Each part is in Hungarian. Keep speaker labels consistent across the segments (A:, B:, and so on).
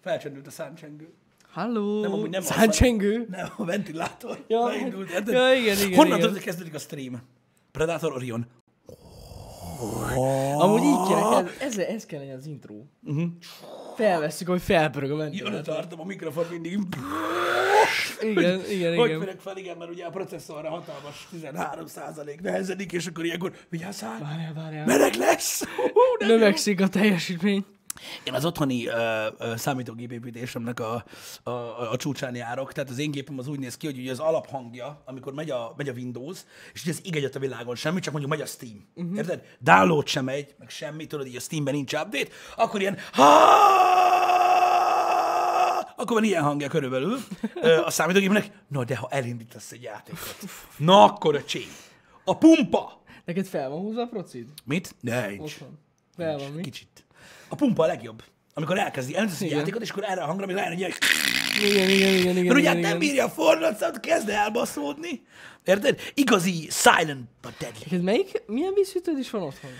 A: felcsendült a számcsengő.
B: Halló! Nem, amúgy nem Száncsengő? A, nem, a ventilátor. Ja, hát- Beindult, hát, ja igen, igen. Honnan igen. tudod, hogy
A: kezdődik a stream? Predator Orion. Oh. Amúgy így kell, ez, ez kell legyen az intro. Uh-huh. Mhm. Felveszik, hogy felpörög a ventilátor. Jön tartom a mikrofon mindig. Igen, igen igen, hogy igen. fel, igen, mert ugye a processzorra hatalmas 13 százalék nehezedik, és akkor ilyenkor vigyázz várjál, várjál. meleg lesz. Növekszik jó. a teljesítmény. Én az otthoni uh, ö, számítógépépítésemnek a, a, a, a csúcsán járok, tehát az én gépem az úgy néz ki, hogy ugye az alaphangja, amikor megy a, megy a Windows, és ugye ez így a világon semmi, csak mondjuk megy a Steam. Uh-huh. Érted? Download sem megy, meg semmi, tudod, így a Steamben nincs update, akkor ilyen akkor van ilyen hangja körülbelül a számítógépnek, na de ha elindítasz egy játékot, na akkor a csény. A pumpa! Neked fel van húzva a procid? Mit? Nincs. Fel van, mi? Kicsit. A pumpa a legjobb. Amikor elkezdi, elkezdi egy játékot, és akkor erre a hangra még rájön, hogy ilyen... Igen, igen, igen, igen. Mert ugye hát nem bírja a fordulatszat, kezd elbaszódni. Érted? Igazi silent but deadly. Ez melyik, milyen vízhűtőd is van otthon?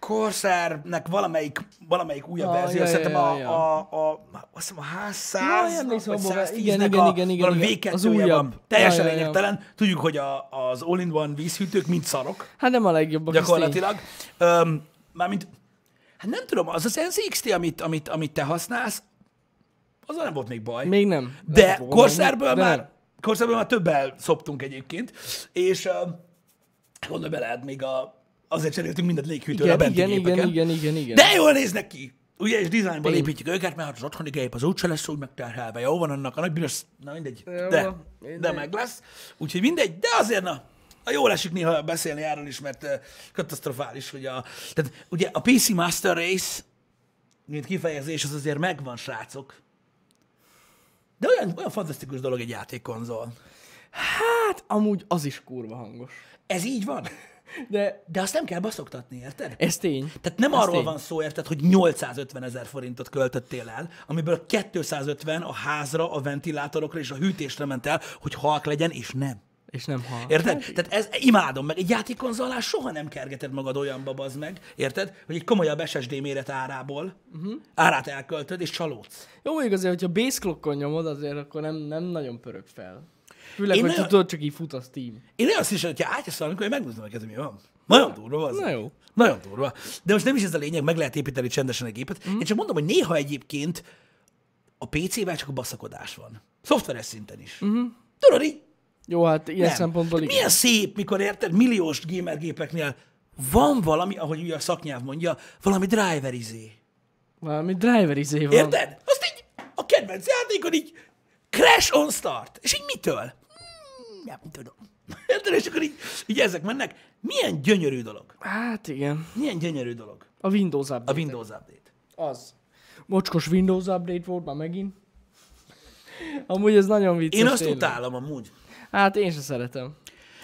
A: Corsairnek valamelyik, valamelyik újabb ah, verzió, szerintem a, a, a, a, a, azt a H100, ja, vagy 110 nek igen, a, igen, igen, igen, az újabb. Van. Teljesen ja, ja, lényegtelen. Ja. Tudjuk, hogy a, az All-in-One vízhűtők mind szarok. Hát nem a legjobbak. Gyakorlatilag. Öm, mármint Hát nem tudom, az az NCXT, amit, amit, amit te használsz, az nem volt még baj. Még nem. De korszárból már, nem. már többel szoptunk egyébként, és uh, gondolj bele, hát még a, azért cseréltünk mindent léghűtőre igen, a benti igen, igen, igen, igen, igen. De jól néznek ki! Ugye, és dizájnban építjük őket, mert az otthoni gép az úgyse lesz úgy megterhelve. Jó van annak a nagy bűnös, na mindegy, de, de meg lesz. Úgyhogy mindegy, de azért na, jól esik néha beszélni erről is, mert katasztrofális, hogy a... Tehát ugye a PC Master Race, mint kifejezés, az azért megvan, srácok. De olyan, olyan fantasztikus dolog egy játékkonzol. Hát, amúgy az is kurva hangos. Ez így van? De, de azt nem kell baszoktatni, érted? Ez tény. Tehát nem Ez arról tény. van szó, érted, hogy 850 ezer forintot költöttél el, amiből 250 a házra, a ventilátorokra és a hűtésre ment el, hogy halk legyen, és nem.
B: És nem hal. Érted?
A: Hát Tehát ez, imádom meg. Egy játékkonzolnál soha nem kergeted magad olyanba, babaz meg, érted? Hogy egy komolyabb SSD méret árából uh-huh. árát elköltöd, és csalódsz.
B: Jó, igaz, hogyha base clockon nyomod, azért akkor nem, nem nagyon
A: pörög fel.
B: Főleg, hogy nagyon... tudod, csak így
A: fut a Steam. Én nagyon is, hogyha átjössz valamikor, én megmutatom neked, mi van. Nagyon durva az. Na jó. Nagyon durva. De most nem is ez a lényeg, meg lehet építeni csendesen egy gépet. Mm. Én csak mondom, hogy néha egyébként a PC-vel csak a baszakodás van. Szoftveres szinten is. Mm-hmm. Tudod, így jó, hát ilyen nem. szempontból hát igen. Milyen szép, mikor érted, milliós gépeknél van valami, ahogy ugye a szaknyelv mondja, valami driverizé. Valami
B: driverizé
A: van. Érted? Azt így a kedvenc játékon így crash on start. És így mitől? Hmm, nem tudom. Érted? És akkor így, így ezek mennek. Milyen gyönyörű dolog. Hát igen. Milyen gyönyörű dolog. A Windows update. A Windows update. Az.
B: Mocskos Windows update volt már megint. Amúgy ez nagyon vicces. Én azt tényleg. utálom amúgy. Hát én se szeretem.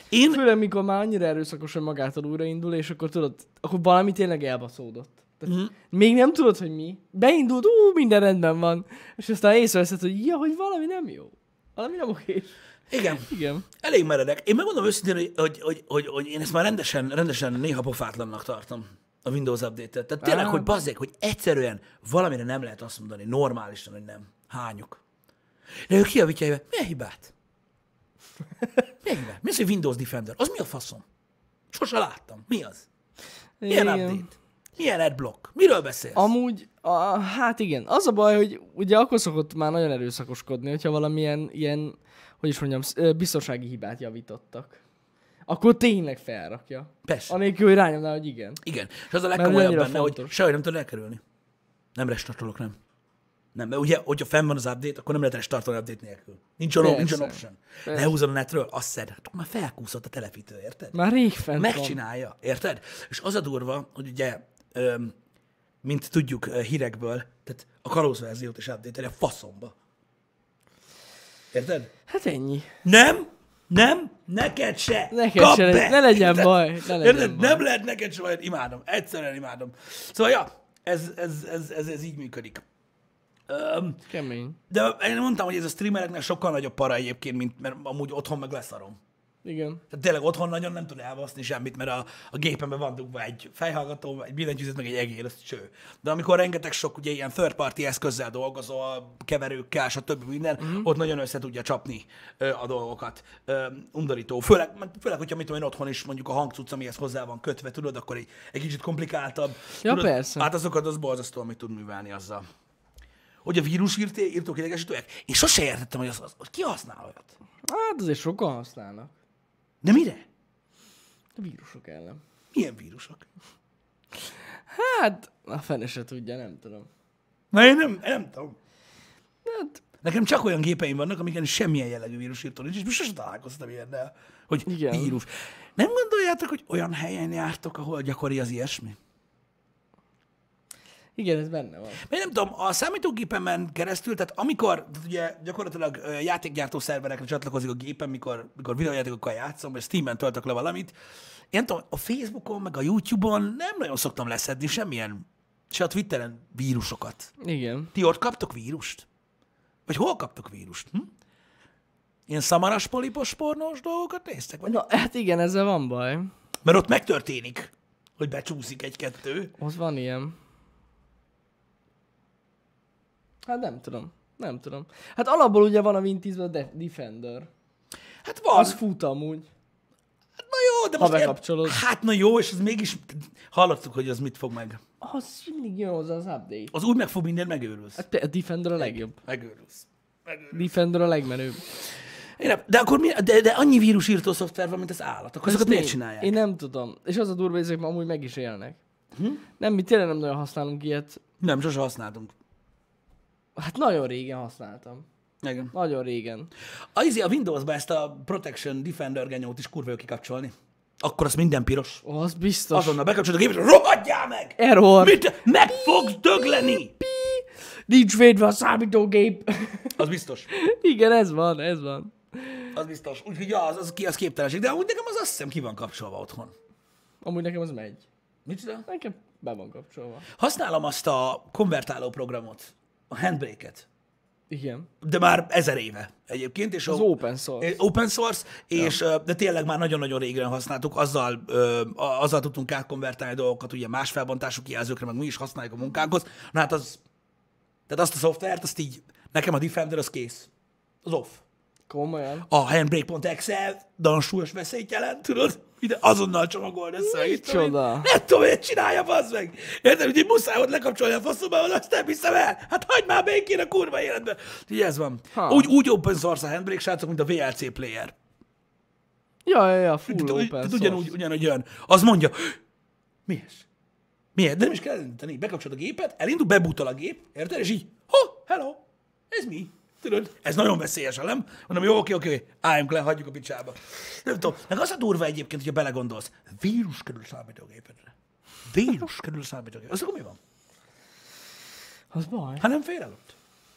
B: Én... Főleg, mikor már annyira hogy magától újraindul, és akkor tudod, akkor valami tényleg elbaszódott. Tehát mm. Még nem tudod, hogy mi. Beindult, ú, minden rendben van. És aztán észreveszed, hogy ja, hogy valami nem jó.
A: Valami nem oké. Igen. Igen. Elég meredek. Én megmondom őszintén, hogy, hogy, hogy, hogy, hogy én ezt már rendesen, rendesen néha pofátlannak tartom a Windows Update-et. Tehát tényleg, hogy bazzék, hogy egyszerűen valamire nem lehet azt mondani normálisan, hogy nem. Hányuk. De ő kiavítja, hogy milyen hibát? Végre. Mi az, hogy Windows Defender? Az mi a faszom? Sose láttam. Mi az? Milyen igen. update? Milyen adblock? Miről beszélsz?
B: Amúgy, a, hát igen, az a baj, hogy ugye akkor szokott már nagyon erőszakoskodni, hogyha valamilyen ilyen, hogy is mondjam, biztonsági hibát javítottak. Akkor tényleg felrakja. Persze. Anélkül, hogy rányomná, hogy igen. Igen. És az a legkomolyabb benne, fontos. hogy sehogy nem tud
A: elkerülni. Nem restartolok, nem. Nem, mert ugye, hogyha fenn van az update, akkor nem lehet restartolni update nélkül. Nincs olyan, nincs olyan option. Ne Lehúzod a netről, azt szed, hát már felkúszott a telepítő, érted? Már rég fent Megcsinálja, van. érted? És az a durva, hogy ugye, öm, mint tudjuk hírekből, tehát a kalóz verziót is update a faszomba.
B: Érted? Hát ennyi.
A: Nem? Nem? Neked se! Neked Kap se, be! ne legyen érted? baj. Ne legyen érted? Baj. Nem lehet neked se baj, imádom. Egyszerűen imádom. Szóval, ja, ez, ez, ez, ez, ez így működik. Öm, Kemény. De én mondtam, hogy ez a streamereknek sokkal nagyobb para egyébként, mint mert amúgy otthon meg leszarom. Igen. Tehát tényleg otthon nagyon nem tud elvaszni semmit, mert a, a gépemben van dugva egy fejhallgató, egy billentyűzet, meg egy egér, ez cső. De amikor rengeteg sok ugye ilyen third party eszközzel a keverőkkel, többi minden, mm-hmm. ott nagyon össze tudja csapni ö, a dolgokat. Ö, undorító. Főleg, főleg, hogyha mit tudom én otthon is mondjuk a hangcucc, amihez hozzá van kötve, tudod, akkor egy, egy kicsit komplikáltabb. Ja, tudod, persze. Hát azokat az borzasztó, amit tud művelni azzal hogy a vírus írtók idegesítőek. Én sose értettem, hogy, az, az, hogy ki használ olyat.
B: Hát azért sokan használnak. De mire? A vírusok ellen. Milyen vírusok? Hát, a fene se tudja,
A: nem tudom. Na én nem, nem tudom. Hát, Nekem csak olyan gépeim vannak, amiken semmilyen jellegű vírusírtó nincs, és most sosem találkoztam ilyennel, hogy Igen. vírus. Nem gondoljátok, hogy olyan helyen jártok, ahol gyakori az ilyesmi? Igen, ez benne van. Mert nem tudom, a számítógépemen keresztül, tehát amikor tehát ugye gyakorlatilag játékgyártó szerverekre csatlakozik a gépem, mikor, mikor videójátékokkal játszom, és Steam-en töltök le valamit, én nem tudom, a Facebookon, meg a YouTube-on nem nagyon szoktam leszedni semmilyen, se a Twitteren vírusokat. Igen. Ti ott kaptok vírust? Vagy hol kaptok vírust? Hm? Ilyen szamaras polipos pornós dolgokat néztek? Vagy? Na, hát igen, ezzel van baj. Mert ott megtörténik, hogy becsúszik egy-kettő. Az van ilyen. Hát nem tudom. Nem tudom.
B: Hát alapból ugye van a Win 10 a De- Defender. Hát van. Az
A: fut amúgy.
B: Hát na jó, de ha most... bekapcsolod.
A: El... Hát na jó, és az mégis... Hallottuk, hogy az mit fog meg.
B: Az mindig jön hozzá az
A: update. Az úgy meg fog minden megőrülsz. Hát a Defender a legjobb. Megőrülsz. megőrülsz. Defender a legmenőbb. Én nem, de akkor mi, de, de annyi vírusírtó szoftver van, mint az állat. Akkor azokat miért csinálják? Én
B: nem tudom. És az a durva, hogy ezek amúgy meg is élnek. Hm? Nem, mi tényleg nem nagyon használunk ilyet.
A: Nem, sose használtunk. Hát nagyon régen használtam. Igen. Nagyon régen. A, izi, a Windows-ba ezt a Protection Defender genyót is kurva kikapcsolni. Akkor az minden piros. Ó, az biztos. Azonnal bekapcsolod a gépet, rohadjál meg! Error! Mit? Meg fogsz dögleni! Pi, pi.
B: Nincs védve a számítógép.
A: Az biztos. Igen, ez van, ez van. Az biztos. Úgyhogy ja, az, az, ki, az képtelenség. De amúgy nekem az azt hiszem ki van kapcsolva otthon. Amúgy nekem az megy. Mit csinál? Nekem be van kapcsolva. Használom azt a konvertáló programot a handbrake-et. Igen. De már ezer éve egyébként. És az a, open source. Open source, és, ja. de tényleg már nagyon-nagyon régen használtuk, azzal, azzal tudtunk átkonvertálni dolgokat, ugye más felbontású jelzőkre, meg mi is használjuk a munkánkhoz. Na hát az, tehát azt a szoftvert, azt így, nekem a Defender az kész. Az off. Komolyan. A handbrake.exe, de a súlyos veszélyt jelent, tudod? ide azonnal csomagold össze. Micsoda? Nem tudom, hogy csinálja, az meg. Érted, hogy muszáj ott lekapcsolja a faszomba, hogy azt nem hiszem el. Hát hagyd már békén a kurva életbe. Így ez van. Ha. Úgy, úgy open source a handbrake, srácok, mint a VLC player.
B: Ja, ja, ja, full tehát, open tehát ugyanúgy,
A: ugyanúgy jön. Az mondja, mi ez? Miért? De nem is kell elindítani. Bekapcsolod a gépet, elindul, bebutol a gép, érted? És így, ha, hello, ez mi? Tudod, ez nagyon veszélyes, ha nem? Mondom, jó, oké, oké, álljunk le, hagyjuk a picsába. Nem tudom. Meg az a durva egyébként, hogyha belegondolsz, vírus kerül számítógépedre. Vírus kerül számítógépedre. Az akkor mi van? Az baj. Hát nem fél előtt.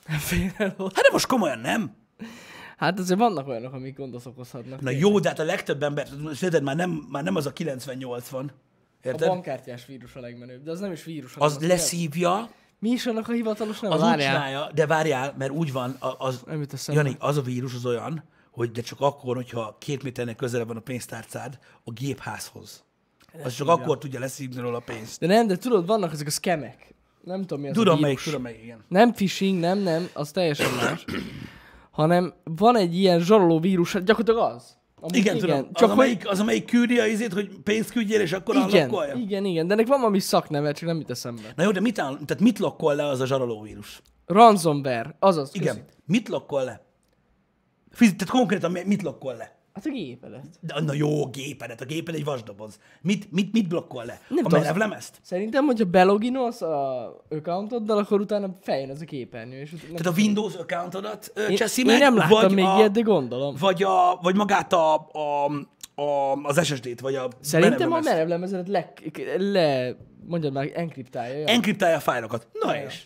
A: Nem fél előtt. Hát de most komolyan nem.
B: Hát azért vannak olyanok, amik gondos okozhatnak. Na jó,
A: de hát a legtöbb ember, szerinted már nem, már nem az a 98
B: van, Érted? A
A: bankkártyás vírus a legmenőbb, de az nem is vírus. Az, az leszívja, mi is annak a hivatalos neve? Az várjál. úgy csinálja, de várjál, mert úgy van, az, nem Jani, az a vírus az olyan, hogy de csak akkor, hogyha két méternek közelebb van a pénztárcád a gépházhoz. az csak igen. akkor tudja leszívni róla a pénzt.
B: De nem, de tudod, vannak ezek a skemek. Nem
A: tudom, mi az tudom a melyik, tudom melyik, igen.
B: Nem phishing, nem, nem, az teljesen más. Hanem van egy ilyen zsaroló vírus, hát gyakorlatilag az Amúgy igen, igen, tudom. Csak az, amelyik, az, amelyik
A: küldi a izét, hogy pénzt küldjél, és akkor igen, lakkolja.
B: Igen, igen, de ennek van valami szakneve, csak nem jut eszembe. Na jó, de mit, áll, tehát
A: mit lakkol le az a zsarolóvírus? Ransomware, azaz. Igen, köszi. mit lakkol le? Fiz, tehát konkrétan mit lakkol le? Hát a gépedet. De na jó, a gépedet. A géped egy vasdoboz. Mit, mit, mit blokkol le? Nem a tudom, merevlemezt?
B: Szerintem, hogyha beloginolsz a accountoddal, akkor utána feljön ez a képernyő. És Tehát Tehát a Windows
A: accountodat cseszi meg? Én nem láttam vagy még a, ilyet, de gondolom. Vagy, a, vagy magát a, a, a, az SSD-t, vagy a Szerintem a
B: merevlemezet le, le, mondjad már, enkriptálja. Jaj.
A: Enkriptálja a fájlokat. Na és?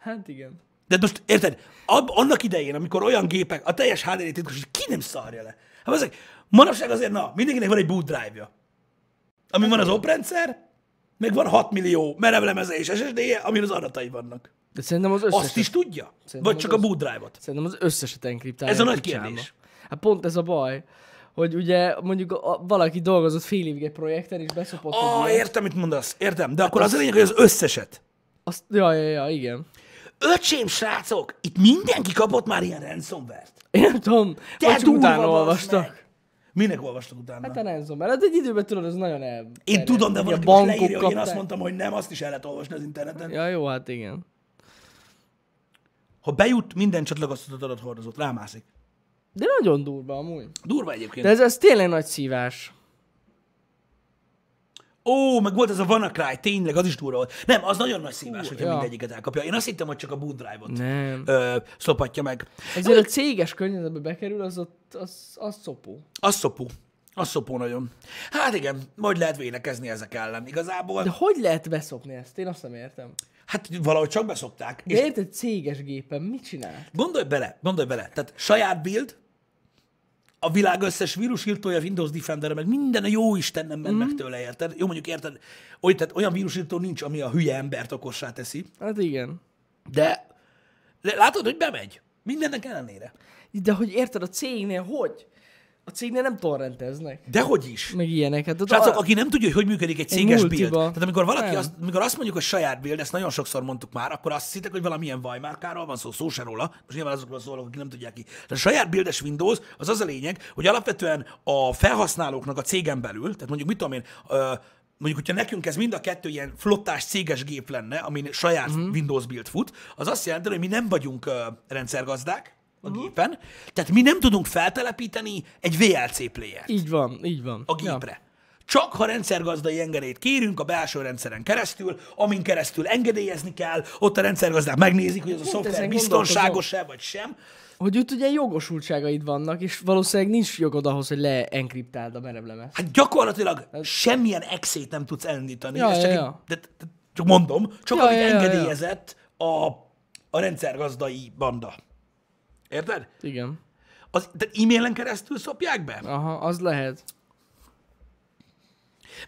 B: Hát igen. De most
A: érted, ab, annak idején, amikor olyan gépek, a teljes HDD titkos, hogy ki nem szarja le. Hát azért, manapság azért, na, mindenkinek van egy boot drive-ja. Ami van az oprendszer, meg van 6 millió merevlemeze és SSD-je, amin az adatai vannak. De szerintem az összeset... Azt is tudja? Szerintem Vagy csak az... a boot drive-ot? Szerintem az összeset enkriptálja.
B: Ez a nagy kicsámba. kérdés. Hát pont ez a baj, hogy ugye mondjuk a, valaki dolgozott fél évig egy projekten, és beszopott. Ah, oh, értem,
A: mit mondasz, értem. De hát akkor az, az a lényeg, hogy az összeset. Azt, ja, ja, ja, igen. Öcsém, srácok, itt mindenki kapott már ilyen ransomware-t. Én nem tudom, Te csak utána olvastak. Meg. Minek olvastak utána? Hát a
B: ransomware. Hát egy időben tudod, ez nagyon el... Én tudom, de valaki most leírja, kapták. hogy én azt mondtam, hogy nem, azt is
A: el lehet olvasni az interneten. Ja, jó, hát igen. Ha bejut, minden csatlakoztatott adathordozót rámászik. De nagyon durva amúgy. Durva egyébként. De ez, ez tényleg nagy szívás. Ó, meg volt ez a WannaCry, tényleg, az is durva volt. Nem, az nagyon nagy szívás, hogyha ja. mindegyiket elkapja. Én azt hittem, hogy csak a boot drive-ot nem. ö, szopatja meg. Ezért a céges környezetbe bekerül, az ott, az, az szopó. Az szopó. Az szopó nagyon. Hát igen, majd lehet védekezni ezek ellen igazából. De
B: hogy lehet beszopni ezt? Én azt nem értem.
A: Hát valahogy csak beszopták. De és...
B: érted, céges gépen mit csinál?
A: Gondolj bele, gondolj bele. Tehát saját build, a világ összes vírusírtója, Windows Defender, meg minden a jó Isten nem ment mm. meg mhm. tőle, érted? Jó, mondjuk érted, olyan, tehát olyan vírusírtó nincs, ami a hülye embert okossá teszi. Hát igen. De, de látod, hogy bemegy.
B: Mindennek ellenére. De hogy érted, a cégnél hogy? A cégnél nem torrenteznek. Dehogy is. Meg ilyenek. Hát Srácok, a... aki nem tudja, hogy hogy működik egy céges egy build. Tehát amikor, valaki azt,
A: amikor azt mondjuk, hogy saját build, ezt nagyon sokszor mondtuk már, akkor azt hittek, hogy valamilyen vajmárkáról van szó, szó se róla. Most nyilván azokról szólok, akik nem tudják ki. Tehát a saját buildes Windows az az a lényeg, hogy alapvetően a felhasználóknak a cégen belül, tehát mondjuk mit tudom én, mondjuk, hogyha nekünk ez mind a kettő ilyen flottás céges gép lenne, amin saját uh-huh. Windows build fut, az azt jelenti, hogy mi nem vagyunk uh, rendszergazdák, a gépen, uh-huh. tehát mi nem tudunk feltelepíteni egy VLC player Így van, így van. A gépre. Ja. Csak ha rendszergazdai engedélyt kérünk a belső rendszeren keresztül, amin keresztül engedélyezni kell, ott a rendszergazdák megnézik, hogy az a hát szoftver biztonságos-e vagy sem.
B: Hogy ott ugye jogosultságaid vannak, és valószínűleg nincs jogod ahhoz, hogy leenkriptáld
A: a merevlemet. Hát gyakorlatilag Ez... Hát- semmilyen exét nem tudsz elindítani. Ja, csak, ja. De, de, csak mondom, csak ja, amit ja, engedélyezett ja. A, a rendszergazdai banda. Érted? Igen. Az, de e-mailen keresztül szopják be? Aha, az lehet.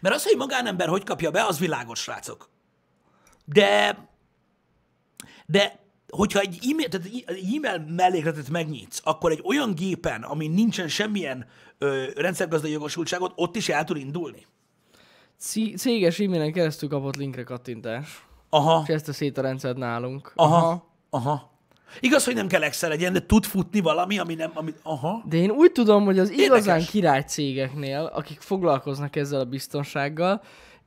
A: Mert az, hogy magánember hogy kapja be, az világos, srácok. De, de hogyha egy e-mail, tehát e-, e-mail mellékletet megnyitsz, akkor egy olyan gépen, ami nincsen semmilyen ö, rendszergazdai jogosultságot, ott is el tud indulni.
B: C- céges e-mailen keresztül kapott linkre
A: kattintás. Aha. És ezt a szét a rendszert nálunk. Aha. Aha. Aha. Igaz, hogy nem kell Excel legyen, de tud futni valami, ami nem... Ami... Aha.
B: De én úgy tudom, hogy az Érdekes. igazán király cégeknél, akik foglalkoznak ezzel a biztonsággal,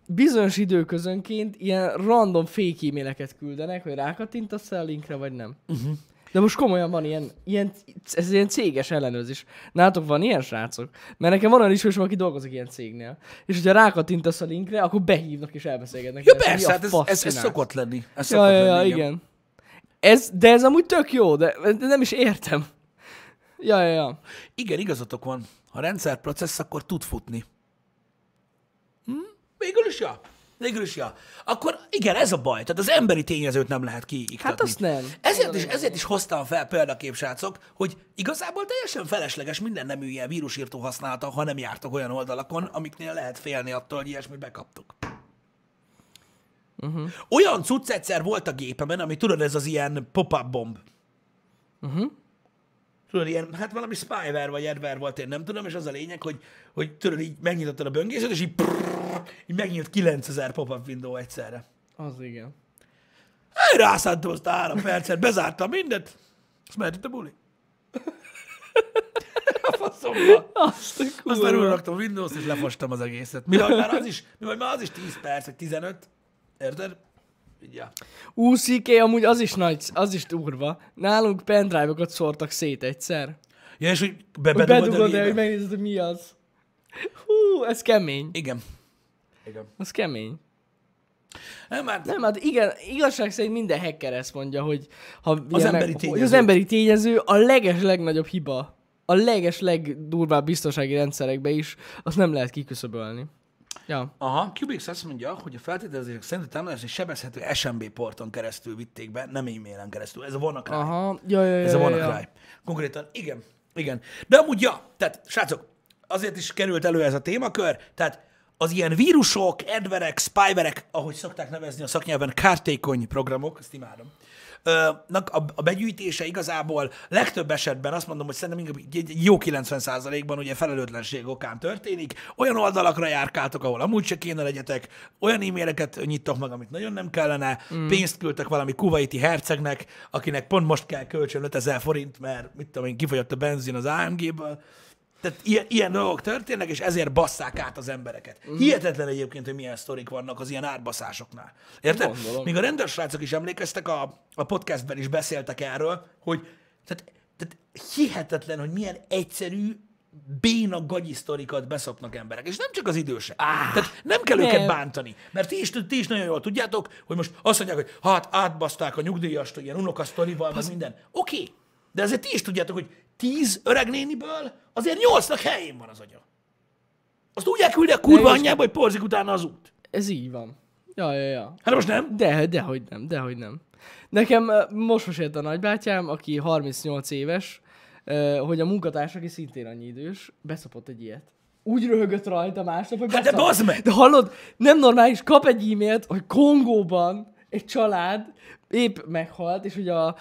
B: bizonyos időközönként ilyen random fake e-maileket küldenek, hogy rákattintasz a linkre, vagy nem. Uh-huh. De most komolyan van ilyen, ilyen, ez ilyen céges ellenőrzés. Nátok van ilyen srácok? Mert nekem van olyan ismerősöm, aki dolgozik ilyen cégnél. És hogyha rákattintasz a linkre, akkor behívnak és elbeszélgetnek. Ja, persze, hát ez, ez, ez, szokott lenni. Ez ja, szokott ja, lenni, ja, igen. igen. Ez, de ez amúgy tök jó, de, de
A: nem is értem. Ja, ja, ja. Igen, igazatok van. Ha rendszer processz, akkor tud futni. Hm? Végül is ja. Végül is ja. Akkor igen, ez a baj. Tehát az emberi tényezőt nem lehet kiiktatni. Hát azt nem. Ezért is, ezért is hoztam fel példakép, srácok, hogy igazából teljesen felesleges minden nemű ilyen vírusírtó használata, ha nem jártok olyan oldalakon, amiknél lehet félni attól, hogy ilyesmit bekaptuk. Uh-huh. Olyan cucc egyszer volt a gépemen, ami tudod, ez az ilyen pop-up bomb. Uh-huh. Tudod, ilyen, hát valami spyware vagy adware volt, én nem tudom, és az a lényeg, hogy, hogy tudod, így megnyitottad a böngészőt, és így, prrr, így megnyílt 9000 pop-up window egyszerre. Az igen. Én rászántam azt a három percet, bezártam mindet. és mehetett a buli. a faszomba. Azt Aztán úgy raktam a Windows-t, és lefostam az egészet. Mi, már az is, mi majd már az is 10 perc, vagy 15. Érted? Ja.
B: e amúgy az is nagy, az is durva. Nálunk pendrive-okat szórtak szét egyszer. Ja, és hogy be, hogy bedugod el, hogy
A: megnézed, hogy mi az.
B: Hú, ez kemény. Igen. Igen. Az kemény. Nem, hát... Nem, hát igen, igazság szerint minden hacker ezt mondja, hogy ha az, emberi tényező. az emberi tényező a leges legnagyobb hiba. A leges legdurvább biztonsági rendszerekbe is, azt nem lehet kiküszöbölni.
A: Ja. Aha, Cubix azt mondja, hogy a feltételezések szerint a támadás egy sebezhető SMB porton keresztül vitték be, nem e-mailen keresztül. Ez a vonakráj. Aha, ja, ja, ja, Ez a vonakráj. Ja, ja. Konkrétan, igen, igen. De amúgy, ja, tehát, srácok, azért is került elő ez a témakör, tehát az ilyen vírusok, edverek, spyverek, ahogy szokták nevezni a szaknyelven, kártékony programok, ezt imádom a begyűjtése igazából legtöbb esetben azt mondom, hogy szerintem inkább jó 90%-ban ugye felelőtlenség okán történik. Olyan oldalakra járkáltok, ahol amúgy se kéne legyetek, olyan e-maileket nyittok meg, amit nagyon nem kellene, mm. pénzt küldtek valami kuvaiti hercegnek, akinek pont most kell kölcsön 5000 forint, mert mit tudom én, kifogyott a benzin az AMG-ből tehát ilyen, ilyen dolgok történnek, és ezért basszák át az embereket. Mm. Hihetetlen egyébként, hogy milyen sztorik vannak az ilyen átbaszásoknál. Érted? Gondolom. Még a rendes srácok is emlékeztek, a, a podcastben is beszéltek erről, hogy tehát, tehát hihetetlen, hogy milyen egyszerű béna gagyi sztorikat beszopnak emberek. És nem csak az időse. Ah, Tehát nem kell nem. őket bántani. Mert ti is, ti is nagyon jól tudjátok, hogy most azt mondják, hogy hát átbaszták a nyugdíjast, ilyen unokasztorival, meg minden. Oké, okay. de azért ti is tudjátok, hogy tíz öreg néniből azért nyolcnak helyén van az agya. Azt úgy elküldi a kurva anyjába, hogy porzik utána az út. Ez így van. Ja, ja, ja. Hát
B: most nem? De, dehogy nem, dehogy nem. Nekem most most a nagybátyám, aki 38 éves, hogy a munkatárs, aki szintén annyi idős, beszopott egy ilyet. Úgy röhögött rajta másnap, hogy hát de meg! De hallod, nem normális, kap egy e-mailt, hogy Kongóban egy család épp meghalt, és hogy a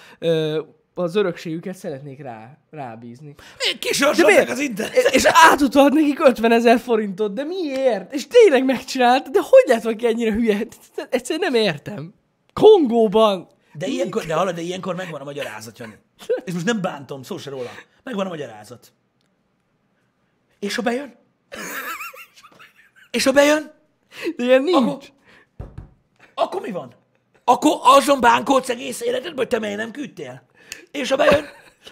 B: az örökségüket szeretnék rá, rábízni.
A: Kisorsolták de miért? az
B: internet! És átutalt nekik 50 ezer forintot, de miért? És tényleg megcsinált, de hogy lehet valaki ennyire hülye? Egyszerűen nem
A: értem. Kongóban. De ilyenkor, de, hallod, de ilyenkor megvan a magyarázat, Jani. És most nem bántom, szó se róla. Megvan a magyarázat. És ha bejön? És ha bejön? De ilyen nincs. Akkor, akkor mi van? Akkor azon bánkolsz egész életedben, hogy te mely nem küldtél? és ha bejön...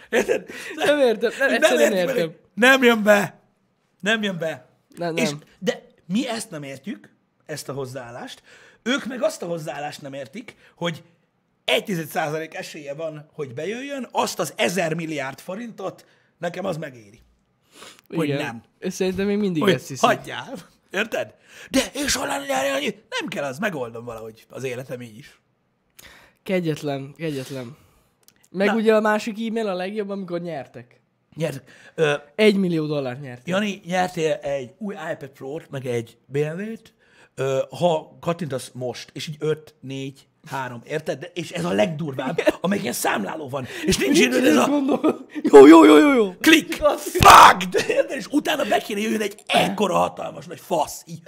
A: Érted? Nem értem, nem, nem értem. értem. Nem jön be. Nem jön be. Nem, nem. És, de mi ezt nem értjük, ezt a hozzáállást. Ők meg azt a hozzáállást nem értik, hogy egy százalék esélye van, hogy bejöjjön, azt az ezer milliárd forintot nekem az megéri. Hogy Igen.
B: nem. Szerintem még mindig hogy ezt hiszem.
A: Hagyjál. Érted? De és hol annyi? Nem kell az, megoldom valahogy az életem így is.
B: Kegyetlen, kegyetlen. Meg Na. ugye a másik e-mail a legjobb, amikor nyertek. Nyertek.
A: Ö, egy millió dollárt nyertek. Jani, nyertél egy új iPad Pro-t, meg egy BMW-t, ö, ha kattintasz most, és így 5, 4, 3, érted? De, és ez a legdurvább, amelyik ilyen számláló van. És nincs idő, ez a... Jó, jó, jó, jó, jó. Klik! Fuck! De, és utána be kéne jöjjön egy ekkora hatalmas nagy fasz. Így.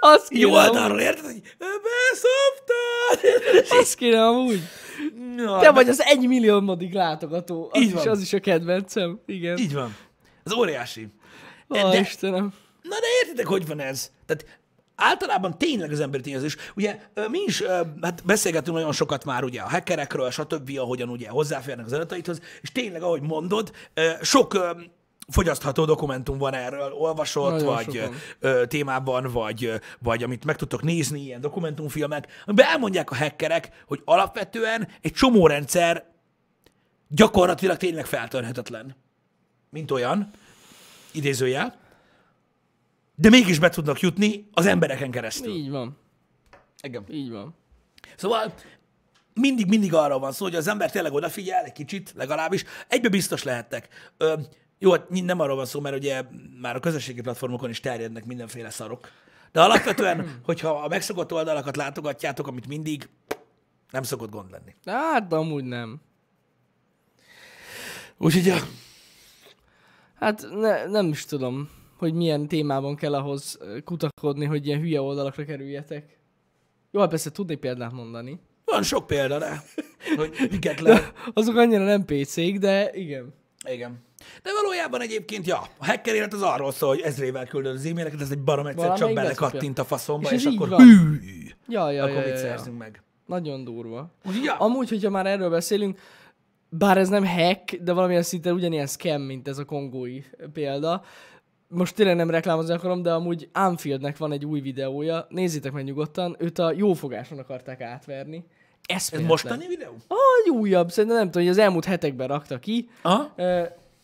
A: Azt kéne Jó oldalról, érted?
B: Beszoptad! Azt kéne amúgy. Te vagy az egy milliómodig látogató. Az így van. is, az is
A: a kedvencem. Igen. Így van. az óriási. Ó, de, Istenem. Na de értitek, hogy van ez? Tehát általában tényleg az emberi tényezés. Ugye mi is hát beszélgetünk nagyon sokat már ugye a hackerekről, stb., ahogyan ugye hozzáférnek az adataithoz, és tényleg, ahogy mondod, sok fogyasztható dokumentum van erről, olvasott, Nagyon vagy ö, témában, vagy, vagy amit meg tudtok nézni, ilyen dokumentumfilmek, amiben elmondják a hackerek, hogy alapvetően egy csomó rendszer gyakorlatilag tényleg feltörhetetlen, mint olyan, idézőjel, de mégis be tudnak jutni az embereken keresztül. Így van. Igen. Így van. Szóval mindig, mindig arra van szó, hogy az ember tényleg odafigyel egy kicsit, legalábbis. Egybe biztos lehettek. Ö, jó, hát nem arról van szó, mert ugye már a közösségi platformokon is terjednek mindenféle szarok. De alapvetően, hogyha a megszokott oldalakat látogatjátok, amit mindig, nem szokott gond lenni.
B: Hát, de amúgy nem. Úgyhogy a... Hát ne, nem is tudom, hogy milyen témában kell ahhoz kutakodni, hogy ilyen hülye oldalakra kerüljetek. Jó, hát persze tudni példát mondani.
A: Van sok példa de hogy
B: miket le... Azok annyira
A: nem pc de igen. Igen. De valójában egyébként, ja, a hacker élet az arról szól, hogy ezrével küldöd az e-maileket, ez egy barom egyszer csak belekattint a faszomba, és, és akkor hű,
B: ja, ja, akkor ja, ja, mit szerzünk ja. meg. Nagyon durva. Ja. Amúgy, hogyha már erről beszélünk, bár ez nem hack, de valamilyen szinten ugyanilyen scam, mint ez a kongói példa. Most tényleg nem reklámozni akarom, de amúgy Anfieldnek van egy új videója, nézzétek meg nyugodtan, őt a jófogáson akarták átverni ez véletlen. mostani videó? Ah, egy újabb, szerintem nem tudom, hogy az elmúlt hetekben rakta ki. Aha.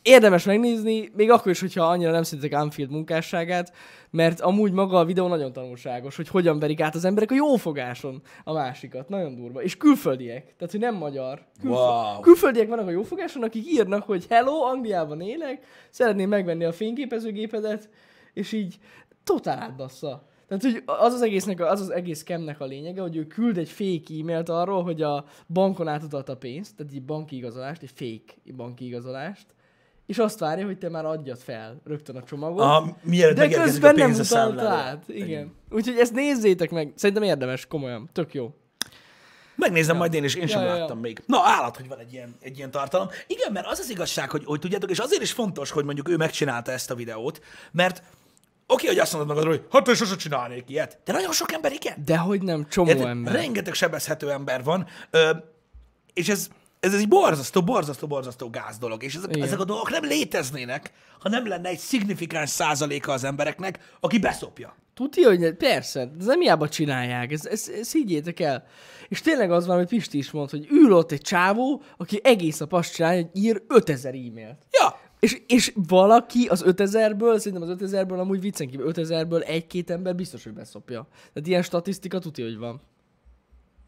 B: Érdemes megnézni, még akkor is, hogyha annyira nem szerintek Anfield munkásságát, mert amúgy maga a videó nagyon tanulságos, hogy hogyan verik át az emberek a jófogáson a másikat. Nagyon durva. És külföldiek, tehát hogy nem magyar. Külfö- wow. Külföldiek vannak a jófogáson, akik írnak, hogy hello, Angliában élek, szeretném megvenni a fényképezőgépedet, és így totál átbassza. Tehát, hogy az az, egésznek, az az egész kemnek a lényege, hogy ő küld egy fake e-mailt arról, hogy a bankon átutalta pénzt, tehát egy banki igazolást, egy fake banki igazolást, és azt várja, hogy te már adjad fel rögtön a csomagot. A, de közben a nem mutat át. Igen. Úgyhogy ezt nézzétek meg. Szerintem érdemes, komolyan.
A: Tök jó. Megnézem ja. majd én is, én sem ja, láttam ja. még. Na, állat, hogy van egy ilyen, egy ilyen tartalom. Igen, mert az az igazság, hogy, hogy tudjátok, és azért is fontos, hogy mondjuk ő megcsinálta ezt a videót, mert Oké, hogy azt mondod magadról, hogy hát én sosem csinálnék ilyet, de nagyon sok ember igen. De hogy nem, csomó Érted? ember. Rengeteg sebezhető ember van, ö, és ez, ez, ez egy borzasztó, borzasztó, borzasztó gáz dolog, és ezek, ezek a dolgok nem léteznének, ha nem lenne egy szignifikáns százaléka az embereknek, aki beszopja.
B: Tudja, hogy ne, persze, de nem hiába csinálják, ezt ez, ezt higgyétek el. És tényleg az van, amit Pisti is mond, hogy ül ott egy csávó, aki egész a past csinálja, hogy ír 5000 e-mailt. Ja, és, és valaki az 5000-ből, szerintem az 5000-ből amúgy viccen kívül, 5000-ből egy-két ember biztos, hogy beszopja. Tehát ilyen statisztika tuti, hogy van.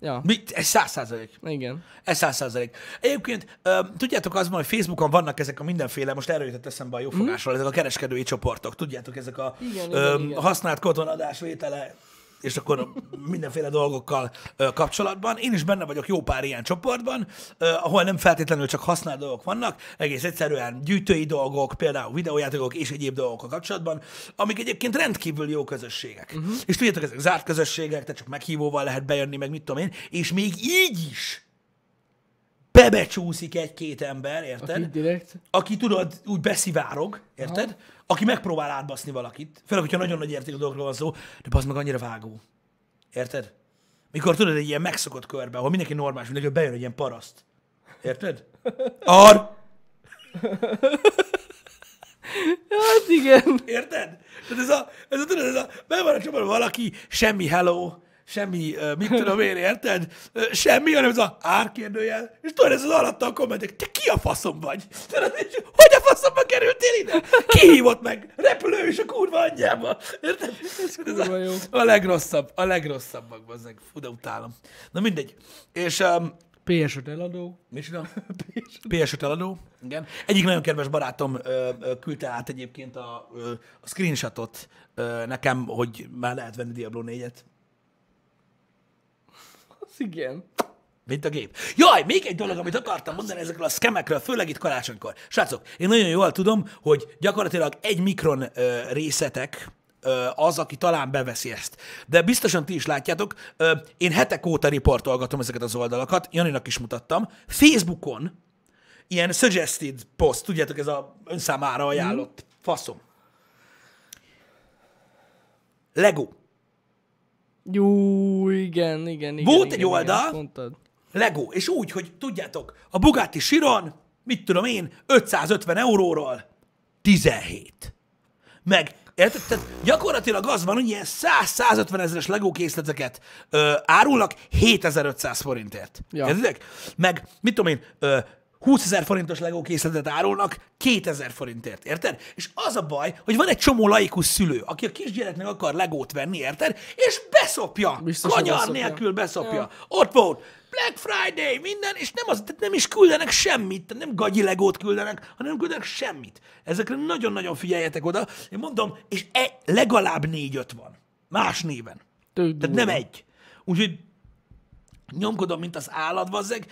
A: Ja. Mi, ez száz százalék. Igen. Ez száz százalék. Egyébként, ö, tudjátok az hogy Facebookon vannak ezek a mindenféle, most erről jutott eszembe a jófogásról, mhm. mm. ezek a kereskedői csoportok, tudjátok, ezek a igen, ö, igen, igen. használt kotonadás vétele és akkor mindenféle dolgokkal kapcsolatban. Én is benne vagyok jó pár ilyen csoportban, ahol nem feltétlenül csak használt dolgok vannak, egész egyszerűen gyűjtői dolgok, például videójátékok és egyéb dolgok kapcsolatban, amik egyébként rendkívül jó közösségek. Uh-huh. És tudjátok, ezek zárt közösségek, tehát csak meghívóval lehet bejönni, meg mit tudom én, és még így is bebecsúszik egy-két ember, érted? Aki direkt... Aki tudod, úgy beszivárog, érted? Aha aki megpróbál átbaszni valakit, főleg, hogyha nagyon nagy értékű dolgokról van szó, de az meg annyira vágó. Érted? Mikor tudod, egy ilyen megszokott körbe, ahol mindenki normális, mindenki bejön egy ilyen paraszt. Érted? Ar! Hát igen. Érted? Tehát ez a, ez a, tudod, ez a, be van a csomagban valaki, semmi hello, semmi, mit tudom én, érted? Semmi, hanem ez a árkérdőjel, és tudod, ez az alatta a kommentek, te ki a faszom vagy? Tudod, és hogy a faszomba kerültél ide? Ki hívott meg? Repülő és a kurva anyjába. Érted? Ez, ez a, jó. a legrosszabb, a legrosszabb magban, az meg, fú, utálom. Na mindegy. És um, PS5 eladó. Micsoda? PS5 eladó, igen. Egyik nagyon kedves barátom ö, ö, küldte át egyébként a, ö, a screenshotot ö, nekem, hogy már lehet venni Diablo 4-et igen. Mint a gép. Jaj, még egy dolog, amit akartam mondani ezekről a skemekről, főleg itt karácsonykor. Srácok, én nagyon jól tudom, hogy gyakorlatilag egy mikron ö, részetek ö, az, aki talán beveszi ezt. De biztosan ti is látjátok, ö, én hetek óta riportolgatom ezeket az oldalakat, Janinak is mutattam. Facebookon ilyen suggested post, tudjátok, ez a önszámára ajánlott mm. faszom. Lego.
B: Jó, igen, igen, igen. Volt igen, egy igen, oldal,
A: igen, Lego, és úgy, hogy tudjátok, a Bugatti Chiron, mit tudom én, 550 euróról 17. Meg, érted? Tehát gyakorlatilag az van, hogy ilyen 100-150 ezeres Lego készleteket ö, árulnak 7500 forintért. Ja. Értedek? Meg, mit tudom én, ö, 20 ezer forintos LEGO készletet árulnak 2000 forintért, érted? És az a baj, hogy van egy csomó laikus szülő, aki a kisgyereknek akar legót venni, érted? És beszopja, Biztosan kanyar beszopja. nélkül beszopja. Ja. Ott volt, Black Friday, minden, és nem, az, tehát nem is küldenek semmit, nem gagyi legót küldenek, hanem nem küldenek semmit. Ezekre nagyon-nagyon figyeljetek oda. Én mondom, és e, legalább négy-öt van. Más néven. tehát nem egy. Úgyhogy nyomkodom, mint az állat, bazzeg,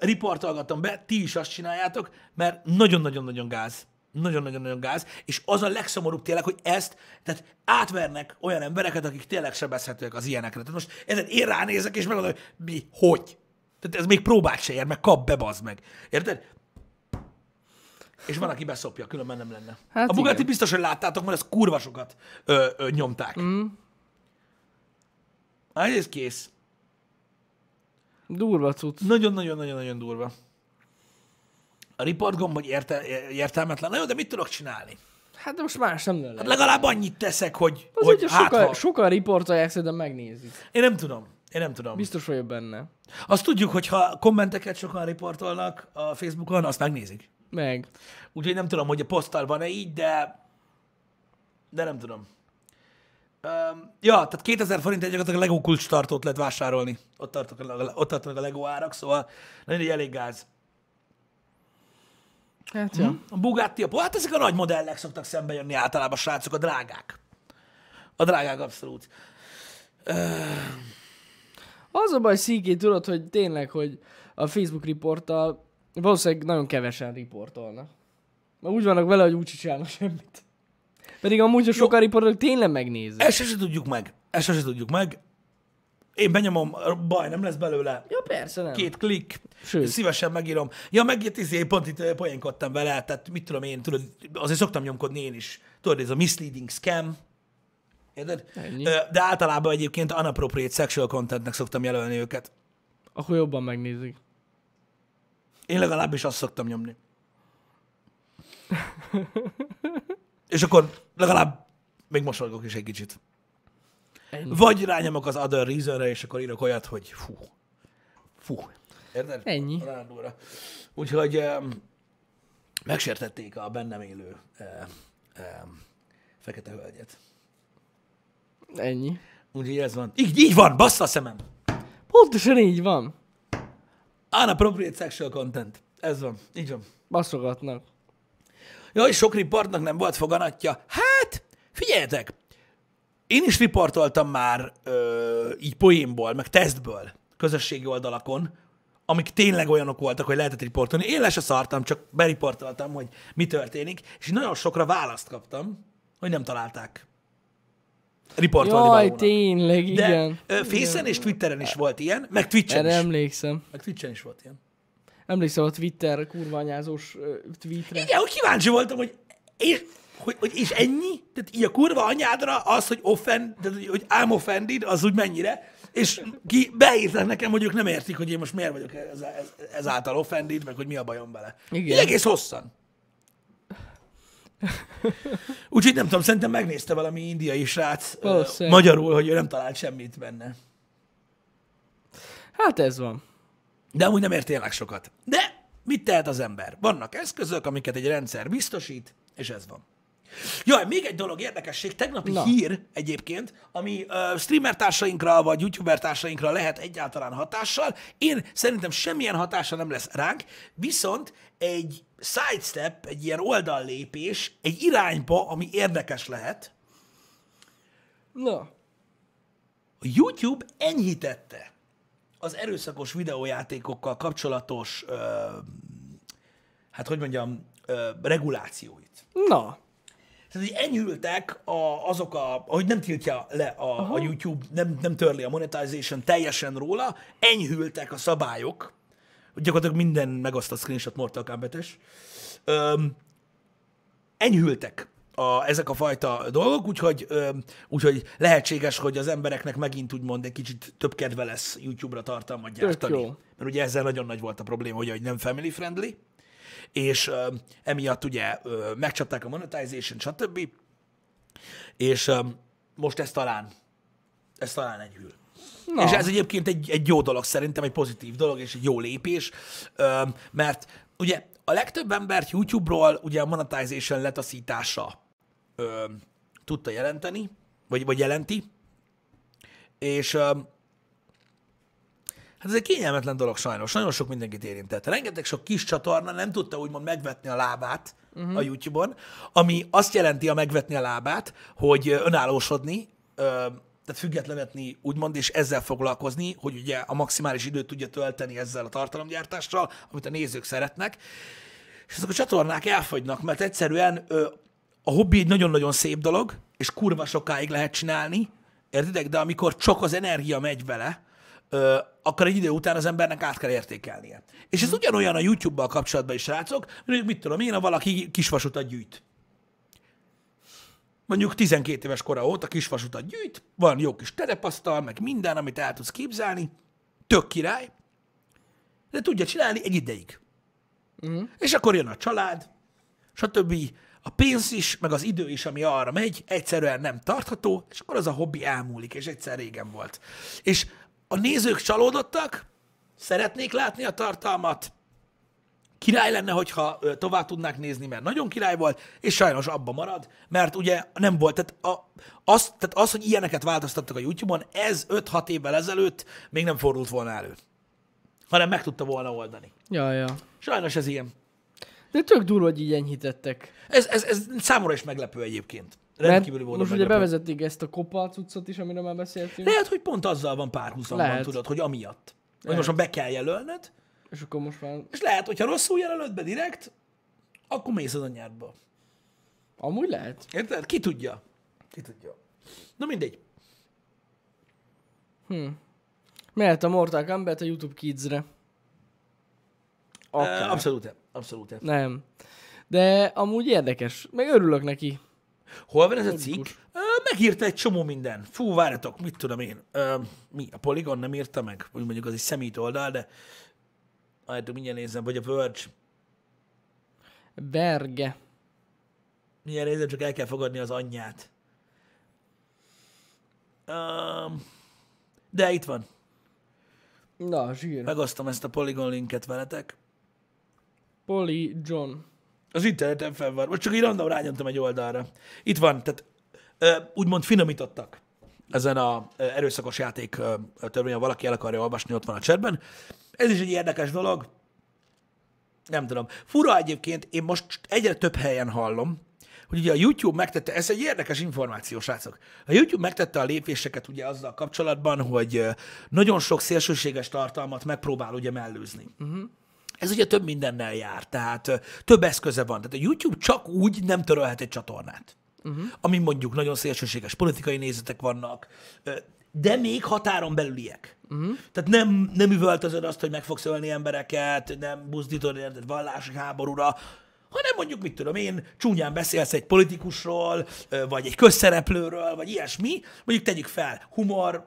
A: riportolgatom be, ti is azt csináljátok, mert nagyon-nagyon-nagyon gáz. Nagyon-nagyon-nagyon gáz, és az a legszomorúbb tényleg, hogy ezt, tehát átvernek olyan embereket, akik tényleg sebezhetőek az ilyenekre. Tehát most ezen én ránézek, és megmondom, hogy mi, hogy? Tehát ez még próbát se ér, meg kap be, bazd meg. Érted? És van, aki beszopja, különben nem lenne. Hát a Bugatti igen. biztos, hogy láttátok, mert ezt kurvasokat ö, ö, nyomták. Mm. Hát ez kész. Durva cucc. Nagyon-nagyon-nagyon-nagyon durva. A riport gomb, hogy érte, értelmetlen. Na jó, de mit tudok csinálni?
B: Hát de most más nem lehet. Hát legalább
A: annyit teszek, hogy, Az hogy hát sokan, ha...
B: sokan riportolják, szerintem megnézik.
A: Én nem tudom. Én nem tudom. Biztos vagyok benne. Azt tudjuk, hogy ha kommenteket sokan riportolnak a Facebookon, azt megnézik. Meg. Úgyhogy nem tudom, hogy a posztal van-e így, de de nem tudom. Um, ja, tehát 2000 forint egy a LEGO kulcs tartót lehet vásárolni. Ott tartok a, ott tartok a LEGO árak, szóval nagyon elég gáz. Hát, mhm. ja. A Bugatti, a, hát ezek a nagy modellek szoktak szembe jönni általában, srácok, a drágák. A drágák abszolút. Uh...
B: Az a baj, Sziki, tudod, hogy tényleg, hogy a Facebook riporttal valószínűleg nagyon
A: kevesen riportolnak.
B: Mert úgy vannak vele, hogy úgy csinálnak semmit. Pedig amúgy a sok Harry Potter tényleg megnézi.
A: Ezt se tudjuk meg. Ezt se tudjuk meg. Én benyomom, baj, nem lesz belőle. Ja, persze nem. Két klik, Sőt. szívesen megírom. Ja, meg izé, pont itt poénkodtam vele, tehát mit tudom én, tudod, azért szoktam nyomkodni én is. Tudod, ez a misleading scam, Érted? De általában egyébként unappropriate sexual contentnek szoktam jelölni őket. Akkor jobban megnézik. Én legalábbis azt szoktam nyomni. És akkor legalább még mosolygok is egy kicsit. Ennyi. Vagy rányomok az other reason és akkor írok olyat, hogy fú, fú. Érted? Ennyi. Rándulra. Úgyhogy um, megsértették a bennem élő um, um, fekete hölgyet. Ennyi. Úgyhogy ez van. Így, így van, bassza a szemem! Pontosan így van. Unappropriate sexual content. Ez van. Így van. Baszogatnak. Jaj, sok riportnak nem volt foganatja. Hát, figyeljetek, én is riportoltam már ö, így poénból, meg tesztből közösségi oldalakon, amik tényleg olyanok voltak, hogy lehetett riportolni. Én lesz a szartam, csak beriportoltam, hogy mi történik, és nagyon sokra választ kaptam, hogy nem találták
B: riportolni Jaj, tényleg, igen. De, igen. Fészen és Twitteren is volt ilyen, meg Twitchen Erre is. emlékszem.
A: Meg Twitchen is volt ilyen.
B: Emlékszel a Twitter kurványázós
A: tweetre? Igen, úgy kíváncsi voltam, hogy és, hogy, hogy és ennyi? Tehát így a kurva anyádra az, hogy offend, tehát, hogy I'm offended, az úgy mennyire? És ki beírták nekem, hogy ők nem értik, hogy én most miért vagyok ez, ez, ezáltal offended, meg hogy mi a bajom vele. Igen. Így egész hosszan. Úgyhogy nem tudom, szerintem megnézte valami indiai srác Valószínű. magyarul, hogy ő nem talált semmit benne. Hát ez van. De amúgy nem ért tényleg sokat. De mit tehet az ember? Vannak eszközök, amiket egy rendszer biztosít, és ez van. Jaj, még egy dolog érdekesség, tegnapi Na. hír egyébként, ami ö, streamer társainkra vagy youtuber társainkra lehet egyáltalán hatással. Én szerintem semmilyen hatása nem lesz ránk, viszont egy sidestep, egy ilyen oldallépés egy irányba, ami érdekes lehet. Na. A YouTube enyhítette az erőszakos videójátékokkal kapcsolatos, ö, hát hogy mondjam, ö, regulációit. Na. Tehát, hogy enyhültek a, azok a, hogy nem tiltja le a, a YouTube, nem, nem törli a monetization teljesen róla, enyhültek a szabályok, gyakorlatilag minden megosztott screenshot Mortal kombat enyhültek a, ezek a fajta dolgok, úgyhogy, ö, úgyhogy lehetséges, hogy az embereknek megint úgymond egy kicsit több kedve lesz YouTube-ra tartalmat gyártani. Mert ugye ezzel nagyon nagy volt a probléma, hogy nem family friendly, és ö, emiatt ugye ö, megcsapták a monetization, stb. És ö, most ez talán, ez talán enyhül. Na. És ez egyébként egy, egy jó dolog szerintem, egy pozitív dolog, és egy jó lépés, ö, mert ugye a legtöbb embert YouTube-ról ugye a monetization letaszítása ö, tudta jelenteni, vagy, vagy jelenti, és ö, Hát ez egy kényelmetlen dolog sajnos. Nagyon sok mindenkit érintett. Rengeteg sok kis csatorna nem tudta úgymond megvetni a lábát uh-huh. a mhm. YouTube-on, ami azt jelenti a megvetni a lábát, hogy önállósodni, tehát függetlenetni úgymond, és ezzel foglalkozni, hogy ugye a maximális időt tudja tölteni ezzel a tartalomgyártással, amit a nézők szeretnek. És ezek a csatornák elfogynak, mert egyszerűen a hobbi egy nagyon-nagyon szép dolog, és kurva sokáig lehet csinálni, értedek? De amikor csak az energia megy vele, ö, akkor egy idő után az embernek át kell értékelnie. És ez mhm. ugyanolyan a YouTube-bal kapcsolatban is, srácok, hogy mit tudom én, ha valaki kisvasutat gyűjt. Mondjuk 12 éves kora óta kisvasutat gyűjt, van jó kis terepasztal, meg minden, amit el tudsz képzelni, tök király, de tudja csinálni egy ideig. Mm. És akkor jön a család, stb a pénz is, meg az idő is, ami arra megy, egyszerűen nem tartható, és akkor az a hobbi elmúlik, és egyszer régen volt. És a nézők csalódottak, szeretnék látni a tartalmat, király lenne, hogyha tovább tudnák nézni, mert nagyon király volt, és sajnos abba marad, mert ugye nem volt. Tehát, a, az, tehát az, hogy ilyeneket változtattak a YouTube-on, ez 5-6 évvel ezelőtt még nem fordult volna elő, hanem meg tudta volna oldani. Ja, ja. Sajnos ez ilyen. De tök durva, hogy így enyhítettek. Ez, ez, ez számomra is meglepő egyébként. Rendkívül módon Most ugye bevezetik
B: ezt a kopa cuccot is, amiről már beszéltünk. Lehet,
A: hogy pont azzal van párhuzamban, van tudod, hogy amiatt. Hogy most már be kell jelölned. És akkor most már... És lehet, hogyha rosszul jelölöd be direkt, akkor mész az anyádba. Amúgy lehet. Érted? Ki tudja? Ki tudja. Na mindegy.
B: Hm. Mert a Mortal Kombat a YouTube Kids-re.
A: Akár. Abszolút nem. Abszolút nem. Nem. De amúgy érdekes. Meg örülök neki. Hol van ez a cikk? Megírta egy csomó minden. Fú, várjatok, mit tudom én. Ö, mi, a Polygon nem írta meg? Vagy mondjuk az egy szemét oldal, de várjatok, mindjárt nézem, vagy a Verge.
B: Berge.
A: Mindjárt nézem, csak el kell fogadni az anyját. Um, de itt van. Na, zsír. Megosztom ezt a Polygon linket veletek. Polly John. Az interneten fel van. Most csak így random rányomtam egy oldalra. Itt van, tehát úgymond finomítottak ezen a erőszakos játék törvényen, valaki el akarja olvasni, ott van a cserben. Ez is egy érdekes dolog. Nem tudom. Fura egyébként, én most egyre több helyen hallom, hogy ugye a YouTube megtette, ez egy érdekes információ, srácok. A YouTube megtette a lépéseket ugye azzal kapcsolatban, hogy nagyon sok szélsőséges tartalmat megpróbál ugye mellőzni. Uh-huh ez ugye több mindennel jár, tehát több eszköze van. Tehát a YouTube csak úgy nem törölhet egy csatornát, uh-huh. ami mondjuk nagyon szélsőséges politikai nézetek vannak, de még határon belüliek. Uh-huh. Mhm. Tehát nem, nem üvöltözöd azt, hogy meg fogsz ölni embereket, nem buzdítod érted vallási háborúra, hanem mondjuk, mit tudom én, csúnyán beszélsz egy politikusról, vagy egy közszereplőről, vagy ilyesmi, mondjuk tegyük fel humor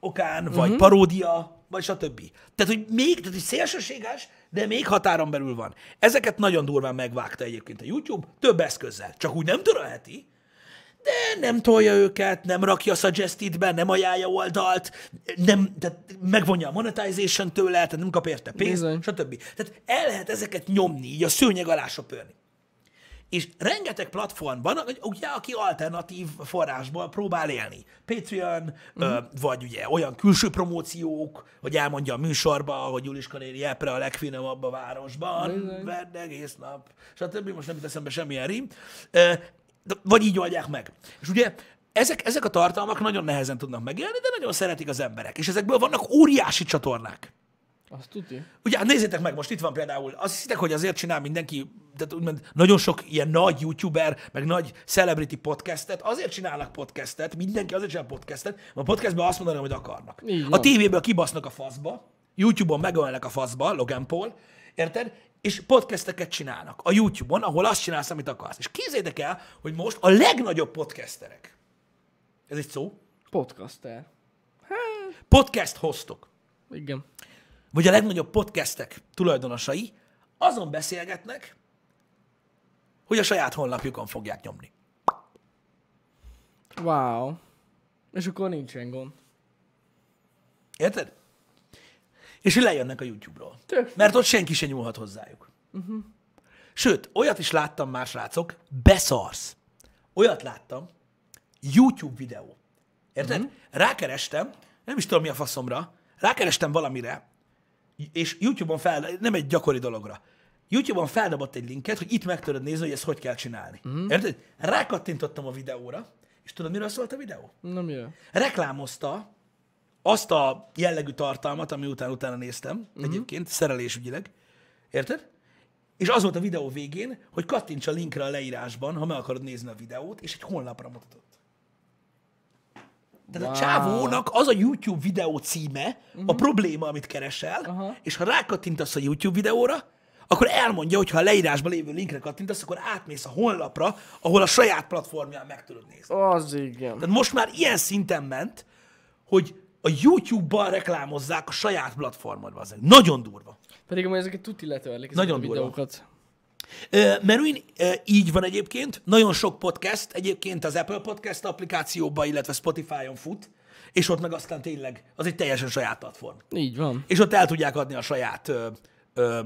A: okán, uh-huh. vagy mhm. paródia vagy stb. Tehát, hogy még, tehát, hogy szélsőséges, de még határon belül van. Ezeket nagyon durván megvágta egyébként a YouTube, több eszközzel. Csak úgy nem törölheti, de nem tolja őket, nem rakja suggested-be, nem ajánlja oldalt, nem, tehát megvonja a monetization tőle, tehát nem kap érte pénzt, stb. Tehát el lehet ezeket nyomni, így a szőnyeg alá söpörni és rengeteg platform van, ugye, aki alternatív forrásból próbál élni. Patreon, uh-huh. ö, mhm. vagy ugye olyan külső promóciók, hogy elmondja a műsorba, hogy Juliska néri epre a legfinomabb a városban, vedd egész nap, stb. Most nem teszem be semmilyen rím. Ö, vagy így oldják meg. És ugye ezek, ezek a tartalmak nagyon nehezen tudnak megélni, de nagyon szeretik az emberek. És ezekből vannak óriási csatornák. Azt tudja. Ugye, hát nézzétek meg, most itt van például, azt hiszitek, hogy azért csinál mindenki, tehát úgymond nagyon sok ilyen nagy youtuber, meg nagy celebrity podcastet, azért csinálnak podcastet, mindenki azért csinál podcastet, mert a podcastben azt mondanak, hogy akarnak. Így a tévéből kibasznak a faszba, YouTube-on megölnek a faszba, Logan Paul, érted? és podcasteket csinálnak a YouTube-on, ahol azt csinálsz, amit akarsz. És képzeljétek el, hogy most a legnagyobb podcasterek. Ez egy szó? Podcaster. Hát- Podcast hoztok. Igen vagy a legnagyobb podcastek tulajdonosai azon beszélgetnek, hogy a saját honlapjukon fogják nyomni.
B: Wow. És akkor nincsen gond.
A: Érted? És hogy lejönnek a YouTube-ról. Mert ott senki sem nyúlhat hozzájuk. Uh-huh. Sőt, olyat is láttam más rácok, beszarsz. Olyat láttam, YouTube videó. Érted? Uh-huh. Rákerestem, nem is tudom mi a faszomra, rákerestem valamire, és YouTube-on fel, nem egy gyakori dologra. YouTube-on feldobott egy linket, hogy itt meg tudod nézni, hogy ezt hogy kell csinálni. Mm. Érted? Rákattintottam a videóra, és tudod, miről szólt a videó? Nem jó. Reklámozta azt a jellegű tartalmat, ami után utána néztem, mm-hmm. egyébként szerelésügyileg. Érted? És az volt a videó végén, hogy kattints a linkre a leírásban, ha meg akarod nézni a videót, és egy honlapra mutatott. Tehát wow. a csávónak az a YouTube videó címe, uh-huh. a mhm. probléma, amit keresel, uh-huh. és ha rákattintasz a YouTube videóra, akkor elmondja, hogy ha a leírásban lévő linkre kattintasz, akkor átmész a honlapra, ahol a saját platformján meg tudod nézni. Az igen. Tehát most már ilyen szinten ment, hogy a YouTube-ban reklámozzák a saját platformodban. Nagyon durva. Pedig amúgy ezeket tuti letörlik, ezeket Nagyon a videókat. Durva. Merwin, így van egyébként, nagyon sok podcast egyébként az Apple Podcast applikációban, illetve Spotify-on fut, és ott meg aztán tényleg az egy teljesen saját platform. Így van. És ott el tudják adni a saját ö, ö,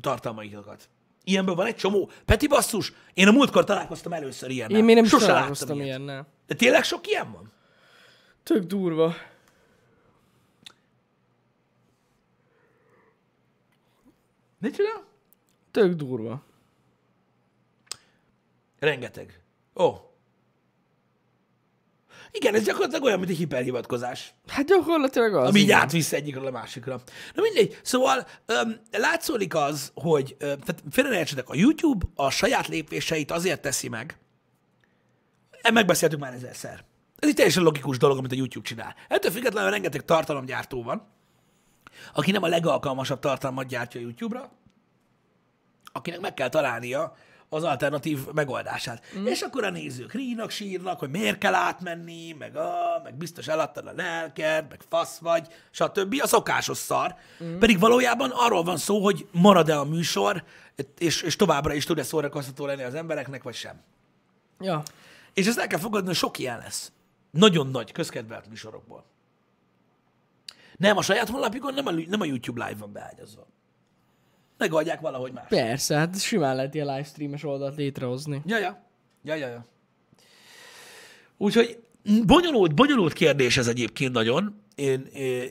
A: tartalmaikat. Ilyenből van egy csomó. Peti basszus, én a múltkor találkoztam először ilyennel. Én még nem Sose találkoztam ilyennel. De tényleg sok ilyen van? Tök durva.
B: Mit csinál? Tök durva.
A: Rengeteg. Ó. Igen, ez gyakorlatilag olyan, mint egy hiperhivatkozás. Hát gyakorlatilag az. Ami így igen. átvisz egyikről a másikra. Na mindegy, szóval öm, látszólik az, hogy öm, tehát félre a YouTube a saját lépéseit azért teszi meg, E megbeszéltük már ezerszer. Ez egy teljesen logikus dolog, amit a YouTube csinál. Ettől függetlenül rengeteg tartalomgyártó van, aki nem a legalkalmasabb tartalmat gyártja a YouTube-ra, akinek meg kell találnia az alternatív megoldását. Mm. És akkor a nézők rínak, sírnak, hogy miért kell átmenni, meg, a, meg biztos eladtad a lelked, meg fasz vagy, stb. A szokásos szar. Mm. Pedig valójában arról van szó, hogy marad-e a műsor, és, és továbbra is tud-e szórakoztató lenni az embereknek, vagy sem. Ja. És ezt el kell fogadni, hogy sok ilyen lesz. Nagyon nagy, közkedvelt műsorokból. Nem, a saját honlapjukon nem a, nem a YouTube live van beágyazva megoldják valahogy már.
B: Persze, hát simán lehet ilyen livestreames oldalt létrehozni. Ja,
A: ja. Ja, ja, ja. Úgyhogy bonyolult, bonyolult kérdés ez egyébként nagyon, én,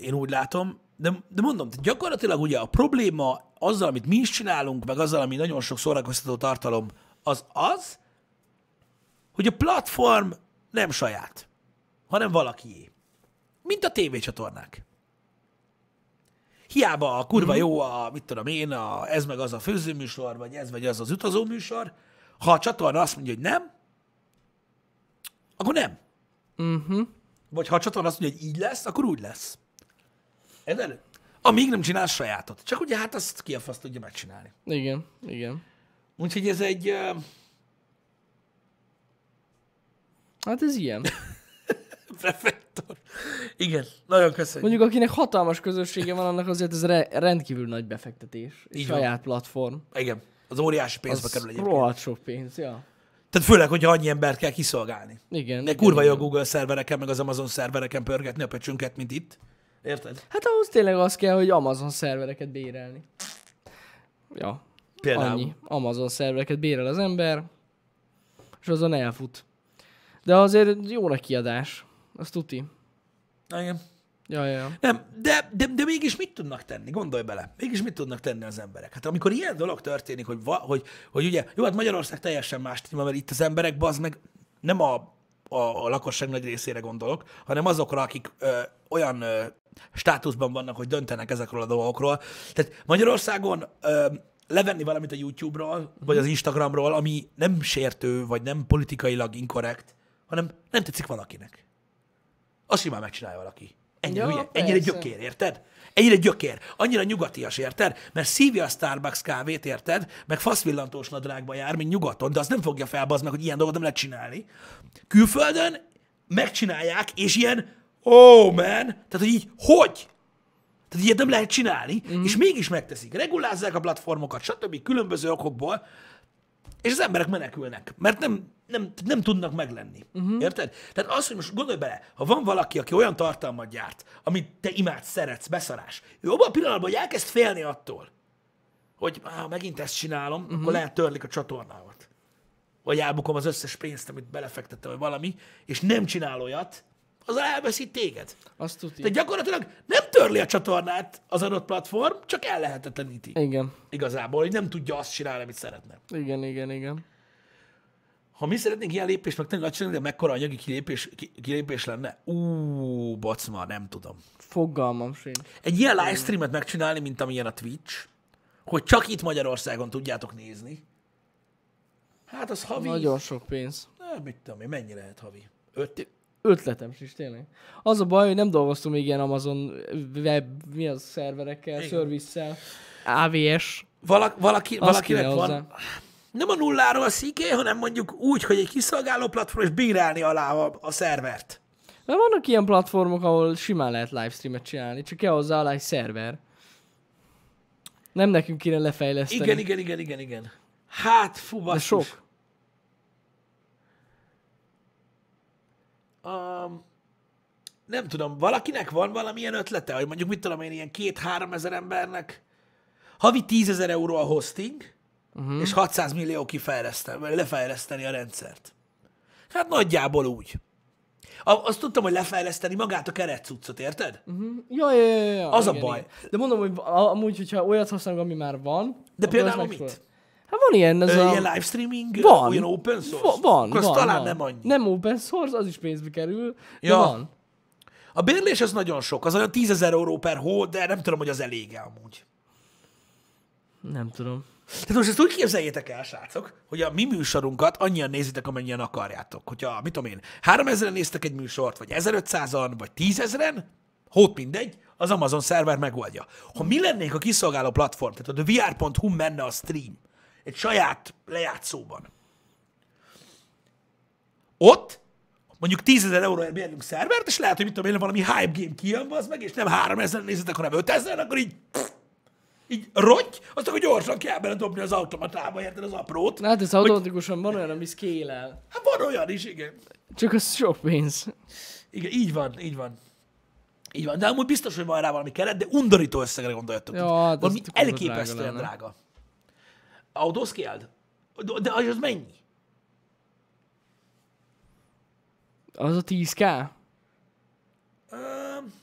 A: én úgy látom, de, de mondom, gyakorlatilag ugye a probléma azzal, amit mi is csinálunk, meg azzal, ami nagyon sok szórakoztató tartalom, az az, hogy a platform nem saját, hanem valakié. Mint a tévécsatornák hiába a kurva mhm. jó a, mit tudom én, a, ez meg az a főzőműsor, vagy ez vagy az az utazóműsor, ha a csatorna azt mondja, hogy nem, akkor nem. Uh-huh. Vagy ha a csatorna azt mondja, hogy így lesz, akkor úgy lesz. Érted? Amíg nem csinál sajátot. Csak ugye hát azt ki a fasz tudja megcsinálni. Igen, igen. Úgyhogy ez egy... Uh... Hát ez ilyen. Prefekt Viktor. Igen, nagyon köszönjük. Mondjuk
B: akinek hatalmas közössége van, annak azért ez re- rendkívül nagy befektetés. Így saját van. platform. Igen, az óriási pénzbe az kerül egyébként. Rohadt sok
A: pénz, ja. Tehát főleg, hogyha annyi embert kell kiszolgálni. Igen. De kurva jó a Google szervereken, meg az Amazon szervereken pörgetni a pecsünket, mint itt. Érted? Hát ahhoz
B: tényleg az kell, hogy Amazon szervereket bérelni.
A: Ja. Például. Annyi.
B: Amazon szervereket bérel az ember, és azon elfut. De azért
A: jó a kiadás. Azt tuti. Na, igen. Ja, ja, ja. Nem, de, de, de mégis mit tudnak tenni? Gondolj bele. Mégis mit tudnak tenni az emberek? Hát amikor ilyen dolog történik, hogy, va, hogy, hogy ugye, jó, hát Magyarország teljesen más téma, mert itt az emberek, az meg, nem a, a, a lakosság nagy részére gondolok, hanem azokra, akik ö, olyan ö, státuszban vannak, hogy döntenek ezekről a dolgokról. Tehát Magyarországon ö, levenni valamit a YouTube-ról, mhm. vagy az Instagramról, ami nem sértő, vagy nem politikailag inkorrekt, hanem nem tetszik valakinek azt simán megcsinálja valaki. Ennyire, ja, ennyire gyökér, érted? Ennyire gyökér, annyira nyugatias, érted? Mert szívja a Starbucks kávét, érted? Meg faszvillantós nadrágba jár, mint nyugaton, de az nem fogja felbazni, hogy ilyen dolgot nem lehet csinálni. Külföldön megcsinálják, és ilyen, oh man, tehát hogy így, hogy? Tehát ilyet nem lehet csinálni, mm. és mégis megteszik. Regulázzák a platformokat, stb. különböző okokból, és az emberek menekülnek, mert nem, nem, nem tudnak meglenni. Uh-huh. Érted? Tehát az, hogy most gondolj bele, ha van valaki, aki olyan tartalmat gyárt, amit te imádsz, szeretsz, beszarás, ő abban a pillanatban, hogy elkezd félni attól, hogy ha megint ezt csinálom, uh-huh. akkor lehet törlik a csatornámat. Vagy elbukom az összes pénzt, amit belefektettem, vagy valami, és nem csinál olyat, az elveszít téged. Azt tudja. De gyakorlatilag nem törli a csatornát az adott platform, csak el lehetetleníti. Igen. Igazából, hogy nem tudja azt csinálni, amit szeretne.
B: Igen, igen, igen.
A: Ha mi szeretnénk ilyen lépést meg azt csinálni, de mekkora anyagi kilépés, kilépés lenne? Ú, bacma, nem tudom. Fogalmam sincs. Egy ilyen livestreamet megcsinálni, mint amilyen a Twitch, hogy csak itt Magyarországon tudjátok nézni, hát az havi... Nagyon sok pénz. Nem, mit tudom én, mennyi lehet havi? 5,
B: Ötletem sincs, tényleg. Az a baj, hogy nem dolgoztunk még ilyen Amazon web, mi az, szerverekkel, szervisszel, AVS. Valak, valaki, valakinek van. Hozzá.
A: Nem a nulláról a sziké, hanem mondjuk úgy, hogy egy kiszolgáló platform, és bírálni alá a, a szervert.
B: Mert vannak ilyen platformok, ahol simán lehet livestreamet csinálni, csak kell hozzá alá egy szerver. Nem nekünk kéne lefejleszteni. Igen, igen,
A: igen, igen, igen. Hát, fú, basszus. De sok. Um, nem tudom, valakinek van valamilyen ötlete, hogy mondjuk mit tudom én, ilyen két-három ezer embernek havi tízezer euró a hosting, uh-huh. és 600 millió kifejleszteni, lefejleszteni a rendszert. Hát nagyjából úgy. A, azt tudtam, hogy lefejleszteni magát a keret cuccot, érted? Uh-huh.
B: Ja, ja, ja, ja. Az igen, a baj. Igen. De mondom, hogy amúgy, hogyha olyat használunk, ami már van... De például mit? Fog... Hát van ilyen, ez Ö, a... Ilyen live streaming, van, olyan open source? Va- van, Akkor van, az talán van. nem annyi. Nem open source, az is
A: pénzbe kerül, ja. de van. A bérlés az nagyon sok, az olyan 10 ezer euró per hó, de nem tudom, hogy az elég -e amúgy. Nem tudom. Tehát most ezt úgy képzeljétek el, srácok, hogy a mi műsorunkat annyian nézitek, amennyien akarjátok. Hogyha, mit tudom én, 3000-en néztek egy műsort, vagy 1500-an, vagy 10.000-en, hót mindegy, az Amazon szerver megoldja. Ha mi lennénk a kiszolgáló platform, tehát a VR.hu menne a stream, egy saját lejátszóban. Ott mondjuk 10 ezer euróért bérünk szervert, és lehet, hogy mit tudom én, valami hype game kijön, az meg, és nem ezer nézetek, hanem ezer, akkor így így rogy, azt akkor gyorsan kell bele dobni az automatába, érted az aprót. Na, hát ez automatikusan van olyan, ami scale Hát van olyan is, igen.
B: Csak az sok
A: pénz. Igen, így van, így van. Így van, de amúgy biztos, hogy van rá valami keret, de undorító összegre gondoljatok. Ja, hát valami elképesztően drága. drága. Autoscaled? De az az mennyi?
B: Az a 10k?
A: Um,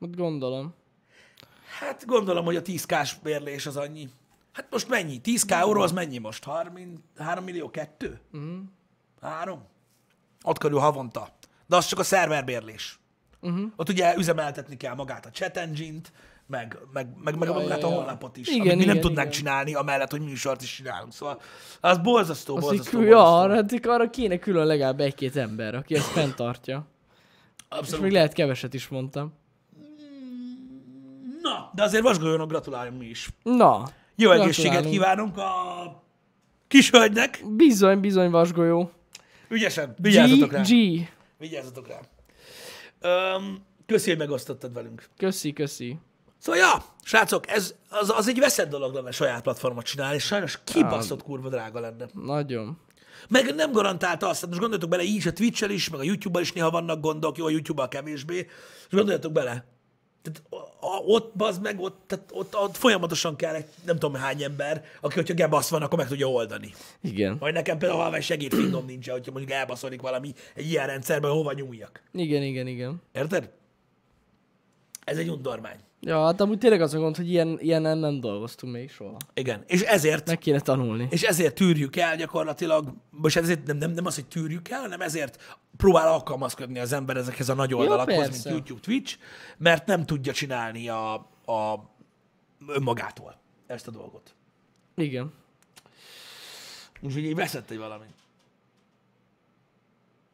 A: Ott gondolom. Hát gondolom, hogy a 10k-s bérlés az annyi. Hát most mennyi? 10k euró az mennyi most? 30, 3 millió 2? Uh-huh. 3? Ott körül havonta. De az csak a szerverbérlés. Uh-huh. Mhm. Ott ugye üzemeltetni kell magát a chat engine-t, meg, meg, meg, meg ja, magát ja, a honlapot is, igen, amit mi igen, nem tudnánk igen. csinálni, amellett, hogy műsort is csinálunk. Szóval az borzasztó, az borzasztó, kül, borzasztó.
B: Ja, hát arra kéne külön legalább egy-két ember, aki ezt fenntartja. Abszolút. És még lehet keveset is mondtam.
A: Na, de azért vasgolyónak gratuláljunk mi is. Na. Jó egészséget kívánunk a
B: kis hölgynek. Bizony, bizony vasgolyó. Ügyesen, vigyázzatok rá. G.
A: Vigyázzatok rá. Um, köszi, hogy megosztottad velünk. Köszi, köszi. Szóval, ja, srácok, ez, az, az egy veszett dolog lenne saját platformot csinálni, és sajnos kibaszott kurva drága lenne.
B: Nagyon.
A: Meg nem garantálta azt, hát most gondoljatok bele, így a Twitch-el is, meg a YouTube-bal is néha vannak gondok, jó, a YouTube-bal kevésbé, és gondoljatok bele, tehát ott, bazd meg, ott, tehát ott, ott, folyamatosan kell egy, nem tudom hány ember, aki, hogyha gebasz van, akkor meg tudja oldani. Igen. Vagy nekem például halvány segédfindom nincs, hogyha mondjuk elbaszolik valami egy ilyen rendszerben, hova nyúljak.
B: Igen, igen, igen.
A: Érted? Ez egy undormány.
B: Ja, hát amúgy tényleg az a gond, hogy ilyen, ilyen nem dolgoztunk még soha. Igen, és ezért... Meg kéne tanulni.
A: És ezért tűrjük el gyakorlatilag, most ezért nem, nem, nem az, hogy tűrjük el, hanem ezért próbál alkalmazkodni az ember ezekhez a nagy oldalakhoz, ja, mint YouTube, Twitch, mert nem tudja csinálni a, a önmagától ezt a dolgot. Igen. Úgyhogy így veszett egy valami.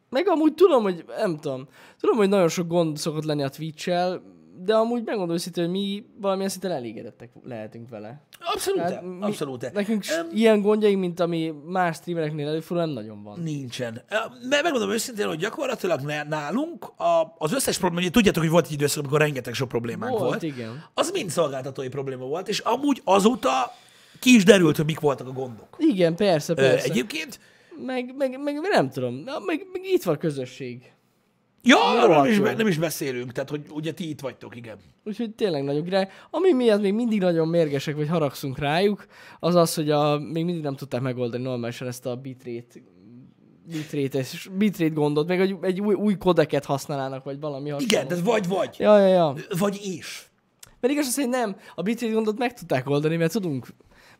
B: Meg amúgy tudom, hogy nem tudom, tudom, hogy nagyon sok gond szokott lenni a Twitch-el, de amúgy megmondom őszintén, hogy mi valamilyen szinten elégedettek lehetünk vele.
A: Abszolút, hát, mi,
B: abszolút. Nekünk um, ilyen gondjaink, mint ami más streamereknél előfordul, nem nagyon van. Nincsen.
A: Mert megmondom őszintén, hogy gyakorlatilag nálunk a, az összes probléma, ugye tudjátok, hogy volt egy időszak, amikor rengeteg sok problémánk volt, volt. igen. Az mind szolgáltatói probléma volt, és amúgy azóta ki is derült, hogy mik voltak a gondok. Igen, persze, persze. Ö, egyébként. Meg, meg, meg nem tudom,
B: meg, meg itt van közösség.
A: Ja, arról is, nem
B: is beszélünk, tehát hogy ugye ti itt vagytok, igen. Úgyhogy tényleg nagyon király. Ami miatt még mindig nagyon mérgesek, vagy haragszunk rájuk, az az, hogy a, még mindig nem tudták megoldani normálisan ezt a bitrate bitrate, bitrate gondot, meg egy, egy új, új kodeket használnának, vagy valami hasonló. Igen, de vagy-vagy. Ja, ja, ja. Vagy is. Mert igaz az, hogy nem, a bitrate gondot meg tudták oldani, mert tudunk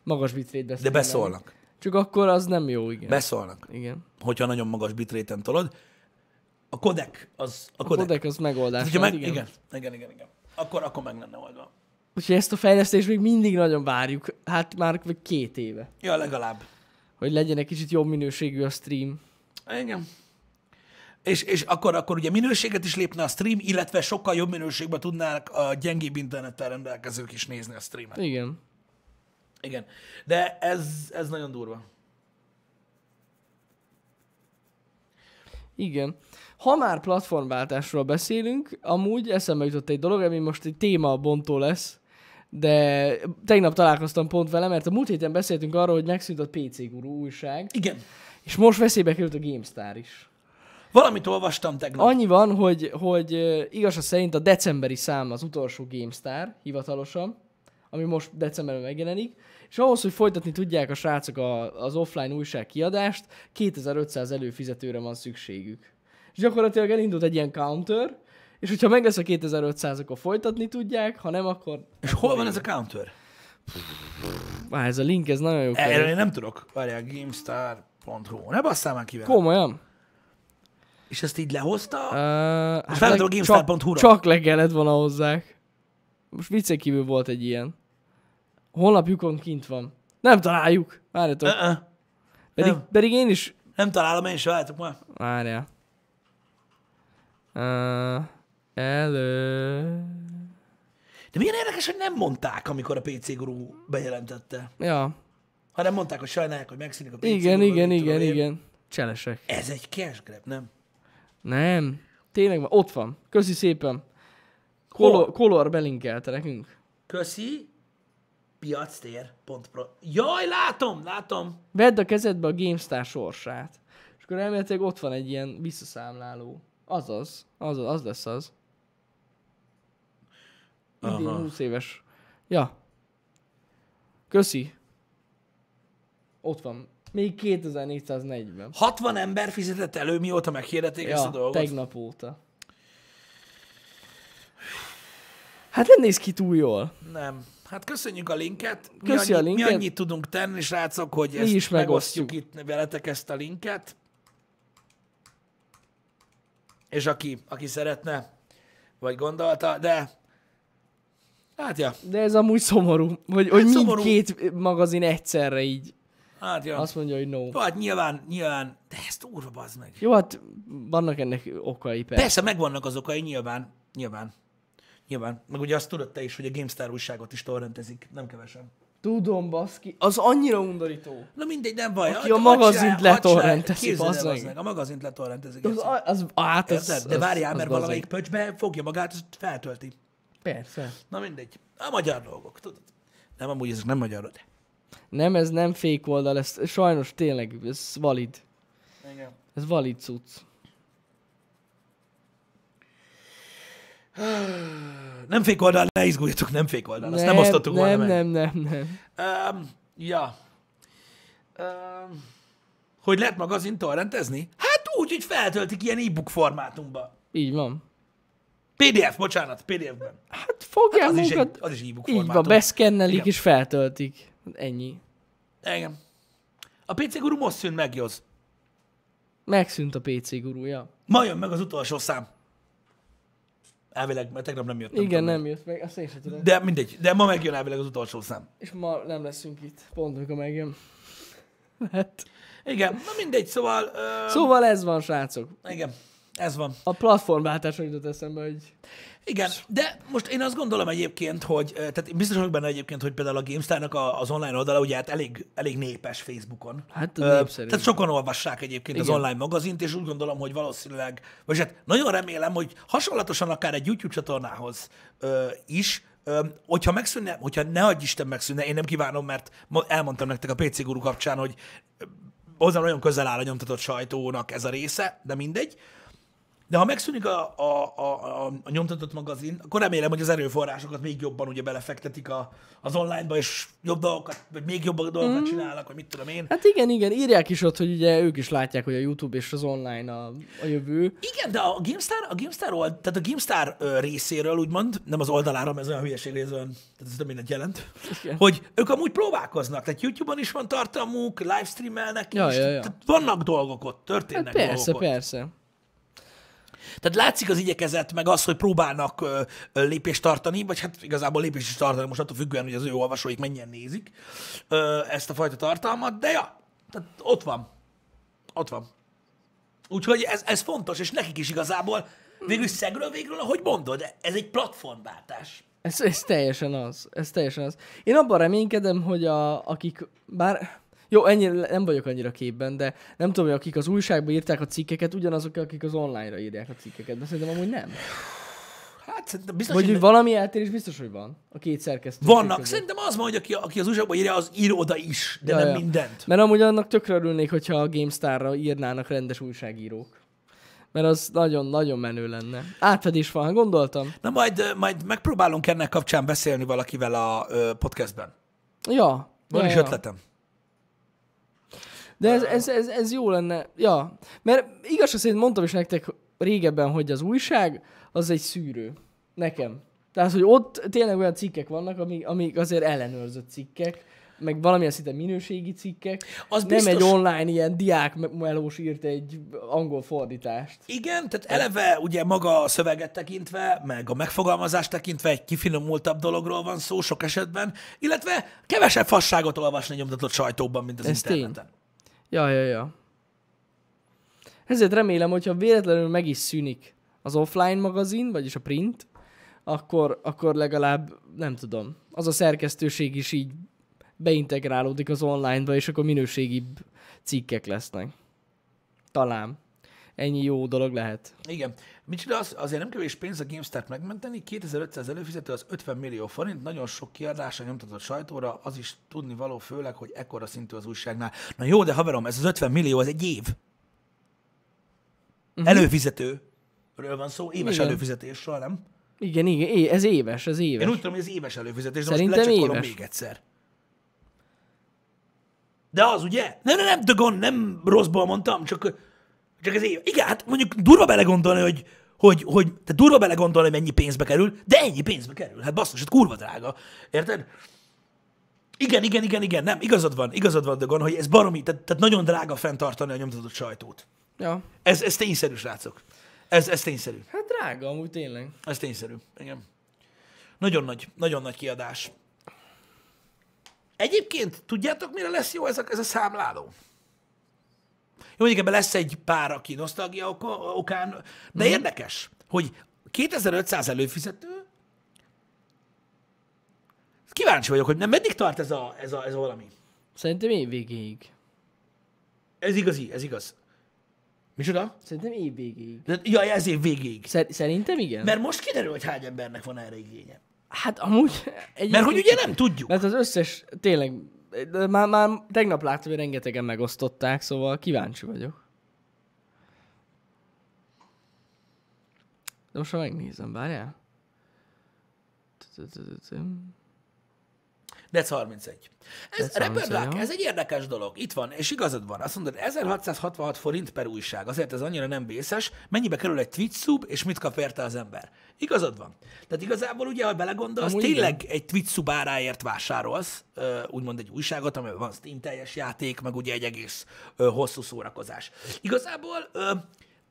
B: magas
A: bitrate beszélni. De beszólnak. Csak akkor az nem jó, igen. Beszólnak. Igen. Hogyha nagyon magas bitréten tolod, a kodek az... A kodek, a kodek az megoldás. Tehát, meg, igen. igen. igen, igen, igen, Akkor, akkor meg lenne oldva.
B: Úgyhogy ezt a fejlesztést még mindig nagyon várjuk. Hát már vagy két éve. Ja, legalább. Hogy legyen egy kicsit jobb minőségű a stream.
A: Igen. És, és akkor, akkor ugye minőséget is lépne a stream, illetve sokkal jobb minőségben tudnák a gyengébb internettel rendelkezők is nézni a streamet. Igen. Igen. De ez, ez nagyon durva.
B: Igen. Ha már platformváltásról beszélünk, amúgy eszembe jutott egy dolog, ami most egy téma bontó lesz, de tegnap találkoztam pont vele, mert a múlt héten beszéltünk arról, hogy megszűnt a PC Guru újság. Igen. És most veszélybe került a GameStar is.
A: Valamit olvastam tegnap. Annyi
B: van, hogy, hogy igaz szerint a decemberi szám az utolsó GameStar hivatalosan, ami most decemberben megjelenik, és ahhoz, hogy folytatni tudják a srácok a, az offline újság kiadást, 2500 előfizetőre van szükségük. És gyakorlatilag elindult egy ilyen counter, és hogyha meg lesz a 2500, akkor folytatni tudják, ha nem, akkor... És hol van ez a counter? Vá, ez a link, ez nagyon jó. Erről én nem
A: tudok. Várjál, gamestar.hu. Ne basszál már kivel.
B: Komolyan. És ezt így lehozta? Uh, és hát, hát a gamestarhu csak, Csak, le kellett van hozzák. Most viccek kívül volt egy ilyen. Honlapjukon kint van. Nem találjuk. Várjatok. Uh-uh. Pedig, nem. pedig én is... Nem találom, én is várjatok már. Várjál. Uh, elő...
A: De milyen érdekes, hogy nem mondták, amikor a PC Guru bejelentette. Ja. Hanem mondták, hogy sajnálják, hogy megszűnik a PC Igen, gurú, igen,
B: igen, én. igen. Cselesek. Ez
A: egy cash grab, nem?
B: Nem. Tényleg van. Ott van. Köszi szépen. Color, color belinkelte nekünk.
A: Köszi. Piactér.pro. Jaj, látom, látom.
B: Vedd a kezedbe a GameStar sorsát. És akkor elméletileg ott van egy ilyen visszaszámláló. Azaz, az, az lesz az. Idén Aha. 20 éves. Ja. Köszi. Ott van. Még 2440.
A: 60 ember fizetett elő, mióta meghirdették ja, ezt a dolgot? tegnap óta.
B: Hát nem néz ki túl jól.
A: Nem. Hát köszönjük a linket. Köszi mi, annyi, a linket. mi annyit tudunk tenni, srácok, hogy mi ezt is megosztjuk. megosztjuk itt veletek ezt a linket és aki, aki szeretne, vagy gondolta, de
B: hát ja. De ez amúgy szomorú, hogy, hát hogy szomorú. mindkét magazin egyszerre így
A: Hát ja. Azt mondja, hogy no. Jó, hát nyilván, nyilván, de ezt úrva bazd meg. Jó, hát
B: vannak ennek okai, persze. Persze,
A: megvannak az okai, nyilván, nyilván. Nyilván. Meg ugye azt tudod te is, hogy a GameStar újságot is torrentezik, nem kevesen. Tudom, baszki. Az annyira undorító. Na mindegy, nem baj. Aki a magazint letorrentezi, bazzeg. A magazint letorrentezi. Az, az, az, hát az, De várjál, mert valamelyik pöcsbe fogja magát, és feltölti. Persze. Na mindegy. A magyar dolgok, tudod. Nem, amúgy ezek nem magyarok. Nem,
B: ez nem fék oldal, ez sajnos tényleg, ez valid. Igen. Ez valid cucc.
A: Nem fék oldal, ne izguljatok, nem fék oldal. Azt nem, osztottuk nem, volna nem,
B: meg. Nem, nem,
A: nem. Um, ja. Um, hogy lehet magazin torrentezni? Hát úgy, hogy feltöltik ilyen e-book formátumba. Így van. PDF, bocsánat, PDF-ben. Hát
B: fogják hát az, munkat, is egy, az is e-book Így formátum. van, beszkennelik és feltöltik.
A: Ennyi. Igen. A PC Guru most szűnt meg, józ.
B: Megszűnt a PC
A: gurúja. Ma jön meg az utolsó szám. Elvileg, mert tegnap nem jött. Nem Igen, tudom. nem
B: jött meg, azt én sem tudom. De
A: mindegy, de ma megjön elvileg az utolsó szám.
B: És ma nem leszünk itt, pont amikor megjön.
A: hát
B: Igen, na mindegy,
A: szóval... Ö...
B: Szóval ez van, srácok. Igen. Ez van. A platformváltáson jutott eszembe, hogy...
A: Igen, de most én azt gondolom egyébként, hogy, tehát biztos vagyok benne egyébként, hogy például a GameStar-nak az online oldala ugye hát elég, elég népes Facebookon. Hát Ö, népszerű. Tehát sokan olvassák egyébként Igen. az online magazint, és úgy gondolom, hogy valószínűleg, vagy hát nagyon remélem, hogy hasonlatosan akár egy YouTube csatornához ö, is, Öm, hogyha megszűnne, hogyha ne adj Isten megszűnne, én nem kívánom, mert elmondtam nektek a PC Guru kapcsán, hogy hozzá nagyon közel áll a nyomtatott sajtónak ez a része, de mindegy. Ö, de ha megszűnik a, a, a, a, a nyomtatott magazin, akkor remélem, hogy az erőforrásokat még jobban ugye belefektetik a, az onlineba, és jobb dolgokat, vagy még jobb dolgokat mm. csinálnak, vagy mit tudom én.
B: Hát igen, igen, írják is ott, hogy ugye ők is látják, hogy a YouTube és az online a,
A: a jövő. Igen, de a GameStar, a GameStar, old, tehát a GameStar részéről úgymond, nem az oldalára, mert ez olyan hülyeség, részben, tehát ez nem mindent jelent, igen. hogy ők amúgy próbálkoznak, tehát YouTube-on is van tartalmuk, livestreamelnek ja, ja, ja. Tehát vannak dolgok ott, történnek hát persze, dolgok Persze, persze. Tehát látszik az igyekezet, meg az, hogy próbálnak ö, ö, lépést tartani, vagy hát igazából lépést is tartani, most attól függően, hogy az ő olvasóik mennyien nézik ö, ezt a fajta tartalmat, de ja, tehát ott van. Ott van. Úgyhogy ez, ez fontos, és nekik is igazából végül szegről végül, ahogy mondod, ez egy platformváltás.
B: Ez, ez teljesen az. Ez teljesen az. Én abban reménykedem, hogy a, akik, bár jó, ennyi nem vagyok annyira képben, de nem tudom, hogy akik az újságban írták a cikkeket, ugyanazok, akik az online-ra írják a cikkeket, de szerintem amúgy nem. Hát biztos, Vagy hogy valami eltérés biztos, hogy
A: van a két szerkesztő. Vannak. Között. Szerintem az van, hogy aki, aki az újságban írja, az ír oda is, de ja, nem ja. mindent.
B: Mert amúgy annak tökre örülnék, hogyha a GameStar-ra írnának rendes újságírók.
A: Mert az nagyon-nagyon menő lenne.
B: Átfedés van, gondoltam.
A: Na majd, majd megpróbálunk ennek kapcsán beszélni valakivel a podcastben.
B: Ja. Van ja, is ja. ötletem. De ez, ez, ez, ez jó lenne. Ja, mert igazság szerint mondtam is nektek régebben, hogy az újság az egy szűrő. Nekem. Tehát, hogy ott tényleg olyan cikkek vannak, amik, amik azért ellenőrzött cikkek meg valamilyen szinte minőségi cikkek. Az nem biztos... egy online ilyen diák melós írt egy angol fordítást.
A: Igen, tehát eleve ugye maga a szöveget tekintve, meg a megfogalmazást tekintve egy kifinomultabb dologról van szó sok esetben, illetve kevesebb fasságot olvasni nyomtatott sajtóban, mint az Ez interneten. Tény.
B: Ja, ja, ja. Ezért remélem, hogyha véletlenül meg is szűnik az offline magazin, vagyis a print, akkor, akkor legalább, nem tudom, az a szerkesztőség is így beintegrálódik az online, online-ba, és akkor minőségibb cikkek lesznek. Talán. Ennyi jó dolog lehet.
A: Igen. Micsoda az, azért nem kevés pénz a GameStar-t megmenteni, 2500 előfizető az 50 millió forint, nagyon sok kiadása nyomtatott sajtóra, az is tudni való főleg, hogy ekkora szintű az újságnál. Na jó, de haverom, ez az 50 millió, ez egy év.
B: Uh-huh. Előfizetőről
A: van szó, éves igen. előfizetésről, nem?
B: Igen, igen, ez éves,
A: ez éves. Én úgy tudom, hogy ez éves előfizetés, de Szerintem most éves. még egyszer. De az ugye? Nem, nem, nem, de gond, nem rosszból mondtam, csak csak ez igen, hát mondjuk durva belegondolni, hogy, hogy, hogy te durva belegondolni, hogy mennyi pénzbe kerül, de ennyi pénzbe kerül. Hát basszus, hát kurva drága. Érted? Igen, igen, igen, igen, nem, igazad van, igazad van, Dagon, hogy ez baromi, tehát, tehát nagyon drága fenntartani a nyomtatott sajtót. Ja. Ez, ez tényszerű, srácok. Ez, ez tényszerű. Hát drága, amúgy tényleg. Ez tényszerű, igen. Nagyon nagy, nagyon nagy kiadás. Egyébként tudjátok, mire lesz jó ez a, ez a számláló? mondjuk ebben lesz egy pár, aki nosztalgia okán, de mm. érdekes, hogy 2500 előfizető, kíváncsi vagyok, hogy nem meddig tart ez a, ez a, ez a valami. Szerintem év végéig. Ez igazi, ez igaz. Micsoda? Szerintem
B: év végéig. De, ez év végéig. Szer- szerintem igen. Mert most kiderül, hogy hány
A: embernek van erre igénye.
B: Hát amúgy... Egy Mert hogy ugye nem tudjuk. Mert az összes, tényleg de már, már tegnap láttam, hogy rengetegen megosztották, szóval kíváncsi vagyok. De most ha megnézem, várjál.
A: Dec 31. Ez, Dec 31, ez egy érdekes dolog. Itt van, és igazad van. Azt mondod, 1666 forint per újság, azért ez annyira nem vészes. Mennyibe kerül egy Twitch sub, és mit kap érte az ember? Igazad van. Tehát igazából ugye, ha belegondolsz, tényleg igen. egy Twitch sub áráért vásárolsz, úgymond egy újságot, amiben van Steam teljes játék, meg ugye egy egész hosszú szórakozás. Igazából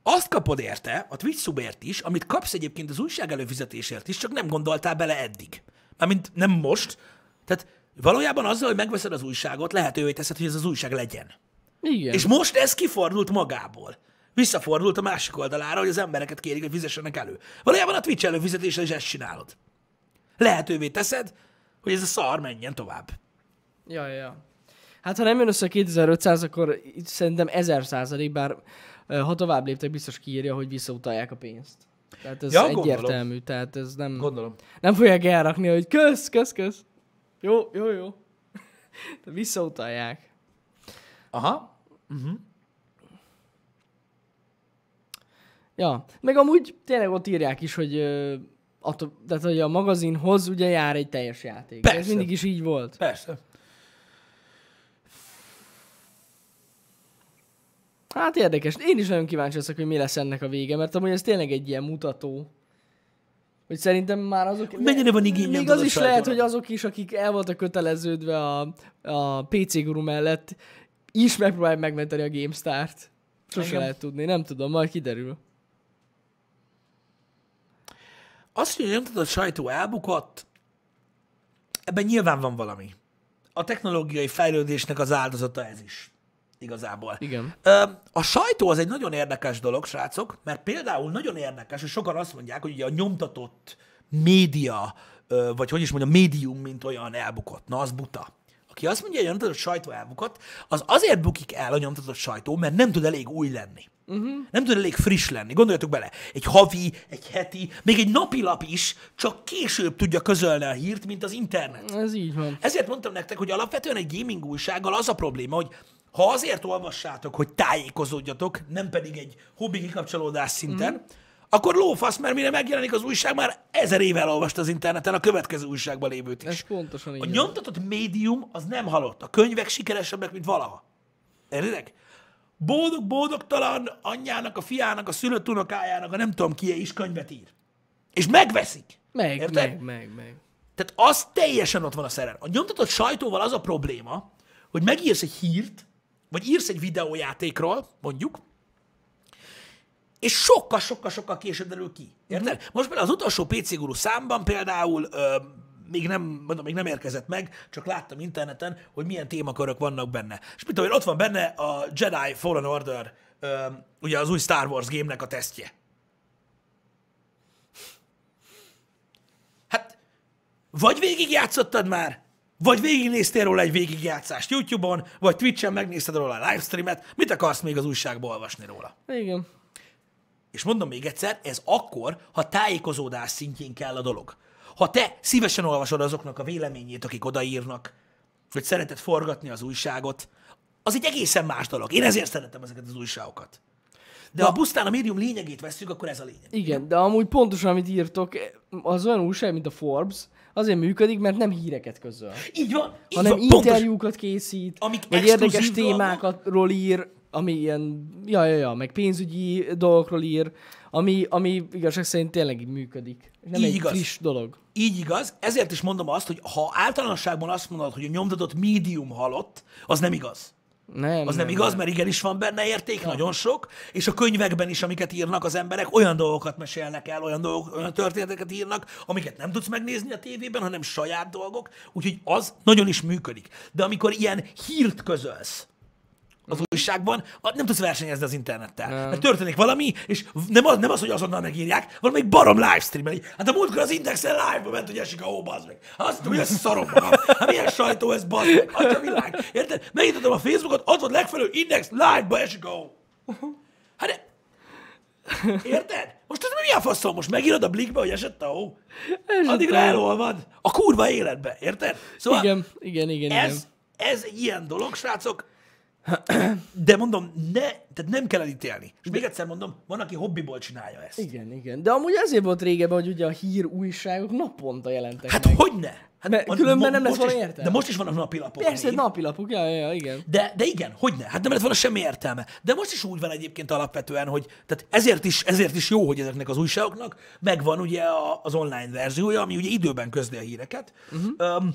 A: azt kapod érte, a Twitch subért is, amit kapsz egyébként az újság előfizetésért is, csak nem gondoltál bele eddig. Mármint nem most, tehát valójában azzal, hogy megveszed az újságot, lehetővé teszed, hogy ez az újság legyen. Igen. És most ez kifordult magából. Visszafordult a másik oldalára, hogy az embereket kérik, hogy fizessenek elő. Valójában a Twitch előfizetéssel is ezt csinálod. Lehetővé teszed, hogy ez a szar menjen tovább.
B: Ja, ja, Hát ha nem jön össze 2500, akkor szerintem 1000 százalék, bár ha tovább léptek, biztos kiírja, hogy visszautalják a pénzt. Tehát ez ja, egyértelmű, gondolom. tehát ez nem, gondolom. nem fogják elrakni, hogy kösz, kösz, kösz. Jó, jó, jó. De visszautalják. Aha. Uh-huh. Ja, meg amúgy tényleg ott írják is, hogy ö, attól, tehát, hogy a magazinhoz ugye jár egy teljes játék. Persze. Ez mindig is így volt. Persze. Hát érdekes. Én is nagyon kíváncsi leszek, hogy mi lesz ennek a vége, mert amúgy ez tényleg egy ilyen mutató hogy szerintem már azok... Mennyire van igény Még az is lehet, hogy azok is, akik el voltak köteleződve a, a PC guru mellett, is megpróbálják megmenteni a GameStar-t. Sose lehet tudni, nem tudom, majd kiderül.
A: Azt, hogy a nyomtatott sajtó elbukott, ebben nyilván van valami. A technológiai fejlődésnek az áldozata ez is igazából. Igen. A sajtó az egy nagyon érdekes dolog, srácok, mert például nagyon érdekes, hogy sokan azt mondják, hogy ugye a nyomtatott média, vagy hogy is mondjam, médium, mint olyan elbukott. Na, az buta. Aki azt mondja, hogy a nyomtatott sajtó elbukott, az azért bukik el a nyomtatott sajtó, mert nem tud elég új lenni. Uh-huh. Nem tud elég friss lenni. Gondoljatok bele, egy havi, egy heti, még egy napi lap is csak később tudja közölni a hírt, mint az internet. Ez így van. Ezért mondtam nektek, hogy alapvetően egy gaming újsággal az a probléma, hogy ha azért olvassátok, hogy tájékozódjatok, nem pedig egy hobbi kikapcsolódás szinten, mm akkor lófasz, mert mire megjelenik az újság, már ezer éve elolvast az interneten a következő újságban lévőt is. Ez pontosan így. A nyomtatott médium az nem halott. A könyvek sikeresebbek, mint valaha. Értitek? Boldog-boldogtalan anyjának, a fiának, a szülött unokájának, a nem tudom ki is könyvet ír. És megveszik. Meg, Érted? meg, meg, meg. Tehát az teljesen ott van a szeren. A nyomtatott sajtóval az a probléma, hogy megírsz egy hírt, vagy írsz egy videójátékról, mondjuk, és sokkal-sokkal-sokkal később derül ki. Érted? Mm-hmm. Most például az utolsó PC Guru számban például ö, még nem, mondom, még nem érkezett meg, csak láttam interneten, hogy milyen témakörök vannak benne. És mit tudom ott van benne a Jedi Fallen Order, ö, ugye az új Star Wars gémnek a tesztje. Hát, vagy végig játszottad már, vagy végignéztél róla egy végigjátszást YouTube-on, vagy Twitch-en megnézted róla a livestreamet, mit akarsz még az újságból olvasni róla? Igen. És mondom még egyszer, ez akkor, ha tájékozódás szintjén kell a dolog. Ha te szívesen olvasod azoknak a véleményét, akik odaírnak, hogy szereted forgatni az újságot, az egy egészen más dolog. Én ezért szeretem ezeket az újságokat. De Na, ha pusztán a médium lényegét veszük, akkor ez a lényeg.
B: Igen, de amúgy pontosan, amit írtok, az olyan újság, mint a Forbes, azért működik, mert nem híreket közöl. Így van, így Hanem van, interjúkat pontos. készít, Amik vagy érdekes témákról ír, ami ilyen, ja, ja, ja, meg pénzügyi dolgokról ír, ami,
A: ami igazság szerint tényleg így működik.
B: Nem így egy igaz. friss dolog.
A: Így igaz, ezért is mondom azt, hogy ha általánosságban azt mondod, hogy a nyomtatott médium halott, az nem igaz.
B: Nem, az nem, nem igaz, nem. mert
A: igenis van benne érték, nem. nagyon sok, és a könyvekben is, amiket írnak az emberek, olyan dolgokat mesélnek el, olyan, dolgok, olyan történeteket írnak, amiket nem tudsz megnézni a tévében, hanem saját dolgok, úgyhogy az nagyon is működik. De amikor ilyen hírt közölsz, az mhm. újságban, nem tudsz versenyezni az internettel. Nem. Mert történik valami, és nem az, nem az, hogy azonnal megírják, valami barom livestream Hát a múltkor az Indexen live-ba ment, hogy esik a hó, bazd meg. Hát azt tudom, hogy ez szarom magam. Hát milyen sajtó ez, bazd meg. Atya világ. Érted? Megnyitottam a Facebookot, az volt legfelül Index live-ba esik a hó. Hát de Érted? Most ez mi a faszom? Most megírod a blikbe, hogy esett a hó? Addigra elolvad. A kurva életbe, érted? Szóval igen, igen, igen. Ez, igen. ez egy ilyen dolog, srácok De mondom, ne, tehát nem kell elítélni. És még egyszer mondom, van, aki hobbiból csinálja ezt. Igen, igen.
B: De amúgy ezért volt régebben, hogy ugye a hír újságok naponta jelentek
A: Hát meg. hogy ne? Hát Mert a, különben nem lesz valami értelme. De most is vannak lapok. Persze, még. lapok, ja, ja, igen. De, de igen, hogy ne? Hát nem lett volna semmi értelme. De most is úgy van egyébként alapvetően, hogy tehát ezért is, ezért is jó, hogy ezeknek az újságoknak megvan ugye a, az online verziója, ami ugye időben közli a híreket. Uh-huh. Um,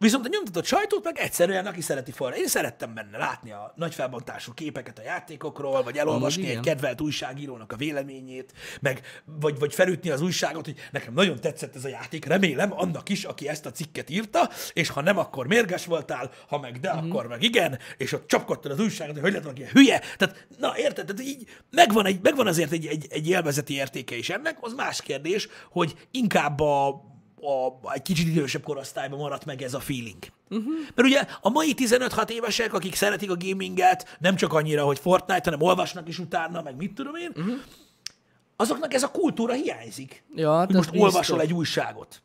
A: Viszont a nyomtatott sajtót meg egyszerűen, aki szereti forra. Én szerettem benne látni a nagy felbontású képeket a játékokról, vagy elolvasni Amúgy egy igen. kedvelt újságírónak a véleményét, meg, vagy, vagy felütni az újságot, hogy nekem nagyon tetszett ez a játék, remélem annak is, aki ezt a cikket írta, és ha nem, akkor mérges voltál, ha meg de, mm-hmm. akkor meg igen, és ott csapkodtad az újságot, hogy hogy lehet valaki hülye. Tehát, na érted, tehát így megvan, egy, megvan azért egy, egy, egy élvezeti értéke is ennek, az más kérdés, hogy inkább a a, egy kicsit idősebb korosztályban maradt meg ez a feeling. Uh-huh. Mert ugye a mai 15-6 évesek, akik szeretik a gaminget, nem csak annyira, hogy Fortnite, hanem olvasnak is utána, meg mit tudom én, uh-huh. azoknak ez a kultúra hiányzik.
B: Ja, hát most biztos. olvasol egy
A: újságot.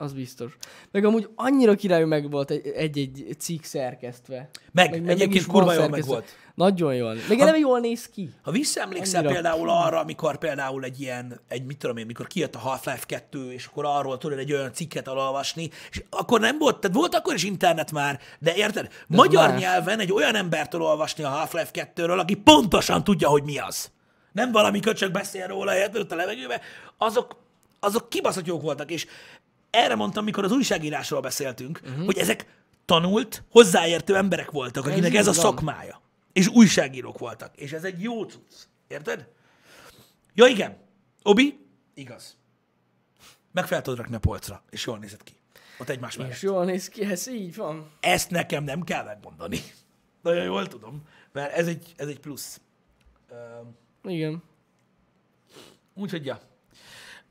B: Az biztos. Meg amúgy annyira király meg volt egy-egy cikk szerkesztve. Meg, meg, meg kurva jól meg volt. Nagyon jól. Meg nem jól néz
A: ki. Ha visszaemlékszel annyira. például arra, amikor például egy ilyen, egy mit tudom én, mikor kijött a Half-Life 2, és akkor arról tudod egy olyan cikket olvasni, és akkor nem volt, tehát volt akkor is internet már, de érted? De magyar más. nyelven egy olyan embertől olvasni a Half-Life 2-ről, aki pontosan tudja, hogy mi az. Nem valami köcsög beszél róla, érted, a levegőbe, azok azok kibaszott jók voltak, és erre mondtam, mikor az újságírásról beszéltünk, uh-huh. hogy ezek tanult, hozzáértő emberek voltak, akinek ez, ez a van. szakmája. És újságírók voltak. És ez egy jó cucc. Érted? Ja, igen. Obi, igaz. Meg fel tudod rakni a polcra, és jól nézett ki. Ott egymás mellett. És
B: jól néz ki, ez így van. Ezt nekem nem kell megmondani.
A: Nagyon jól tudom, mert ez egy, ez egy plusz. Um, igen. Úgyhogy, ja.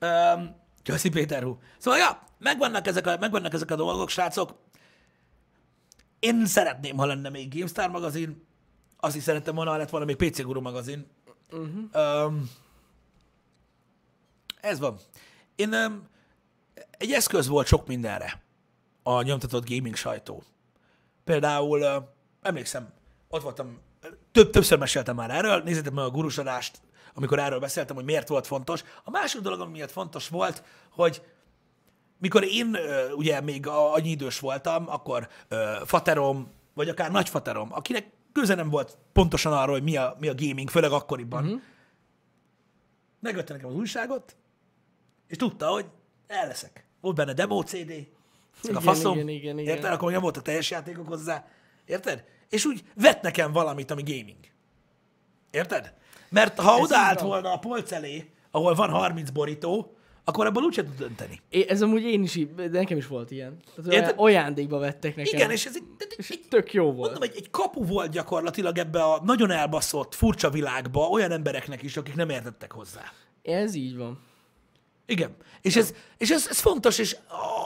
A: Um, Köszi, Péter hú. Szóval, ja, megvannak ezek, a, megvannak ezek a dolgok, srácok. Én szeretném, ha lenne még GameStar magazin. Azt is szerettem volna, ha lett volna még PC Guru magazin. Uh-huh. Um, ez van. Én um, egy eszköz volt sok mindenre a nyomtatott gaming sajtó. Például, uh, emlékszem, ott voltam, több, többször meséltem már erről, nézzétek meg a gurusadást, amikor erről beszéltem, hogy miért volt fontos. A másik dolog, ami miatt fontos volt, hogy mikor én ugye még annyi idős voltam, akkor faterom, vagy akár nagyfaterom, akinek köze nem volt pontosan arról, hogy mi a, mi a gaming, főleg akkoriban, uh-huh. Mhm. megvette nekem az újságot, és tudta, hogy el leszek. Volt benne demo CD, igen, a faszom, igen, igen, igen. érted? Akkor nem volt a teljes játékok hozzá, érted? És úgy vett nekem valamit, ami gaming. Érted? Mert ha ez odaállt volna a polc elé, ahol van 30 borító, akkor ebből úgy tud dönteni. É, ez amúgy én is,
B: de nekem is volt ilyen. Tehát Érted? ajándékba vettek nekem. Igen, és ez
A: egy, és egy tök jó volt. Mondom, egy, egy kapu volt gyakorlatilag ebbe a nagyon elbaszott, furcsa világba olyan embereknek is, akik nem értettek hozzá. Ez így van. Igen. És, ez, és ez, ez fontos, és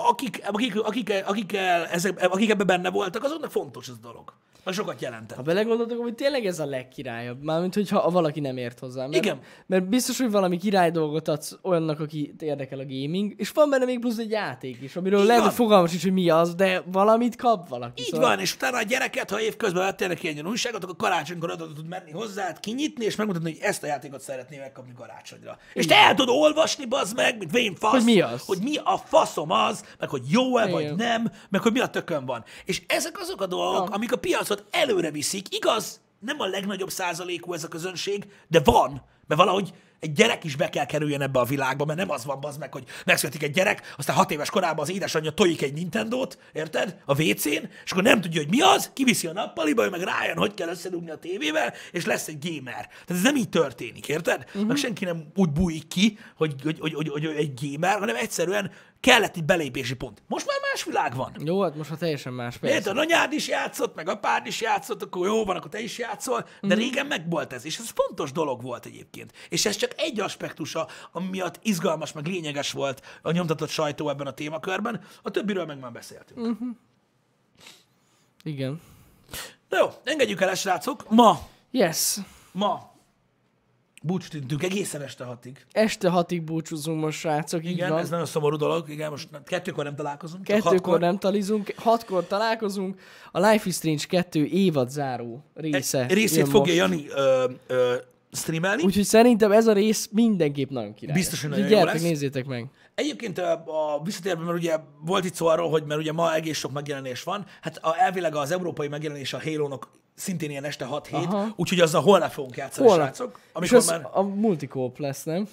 A: akik, akik, akik, akik, akik, ezek, akik ebben benne voltak, azoknak fontos ez a dolog. A sokat jelentett.
B: Ha belegondoltok, hogy tényleg ez a legkirályabb. Mármint, hogyha valaki nem ért hozzá. Mert, Igen. Mert biztos, hogy valami király dolgot adsz olyannak, aki érdekel a gaming, és van benne még plusz egy játék
A: is, amiről Így lehet, hogy
B: fogalmas is, hogy mi az, de valamit kap valaki. Így szóval... van, és
A: utána a gyereket, ha évközben vettél neki egy újságot, akkor karácsonykor oda tud menni hozzád, kinyitni, és megmutatni, hogy ezt a játékot szeretné megkapni karácsonyra. Igen. És te el tudod olvasni, bazd meg, mint vén fasz, hogy mi az. Hogy mi a faszom az, meg hogy jó-e vagy nem, meg hogy mi a tökön van. És ezek azok a dolgok, ja. amik a piac Seahawksot előre viszik. Igaz, nem a legnagyobb százalékú ez a közönség, de van, mert valahogy egy gyerek is be kell kerüljön ebbe a világba, mert nem az van az meg, hogy megszületik egy gyerek, aztán hat éves korában az édesanyja tojik egy Nintendo-t, érted? A wc és akkor nem tudja, hogy mi az, kiviszi a nappaliba, ő meg rájön, hogy kell összedugni a tévével, és lesz egy gamer. Tehát ez nem így történik, érted? Uh-huh. Meg mhm. senki nem úgy bújik ki, hogy, hogy, hogy, hogy, hogy egy gamer, hanem egyszerűen kellett egy belépési pont. Most már más világ van.
B: Jó, hát most már teljesen más. Persze.
A: a anyád is játszott, meg apád is játszott, akkor jó van, akkor te is játszol, de mm-hmm. régen meg volt ez, és ez fontos dolog volt egyébként. És ez csak egy aspektusa, ami miatt izgalmas, meg lényeges volt a nyomtatott sajtó ebben a témakörben, a többiről meg már beszéltünk. Mm-hmm. Igen. Na jó, engedjük el, srácok, ma. Yes. Ma Búcsúztunk
B: egészen este hatig. Este hatig búcsúzunk most, srácok. Igen, van. ez nagyon
A: szomorú dolog. Igen, most kettőkor nem találkozunk. Kettőkor hatkor. nem
B: talizunk, hatkor találkozunk. A Life is Strange 2 évad záró része. Egy részét fogja most. Jani
A: ö, ö, streamelni.
B: Úgyhogy szerintem ez a rész mindenképp nagyon király. Biztos, hogy nagyon Úgy, jó gyertek, lesz. nézzétek meg.
A: Egyébként a, a visszatérben, mert ugye volt itt szó arról, hogy mert ugye ma egész sok megjelenés van, hát a, elvileg az európai megjelenés a halo szintén ilyen este 6-7, úgyhogy azzal holnap fogunk játszani, holnap. srácok. Amikor És már...
B: a multikóp lesz, nem?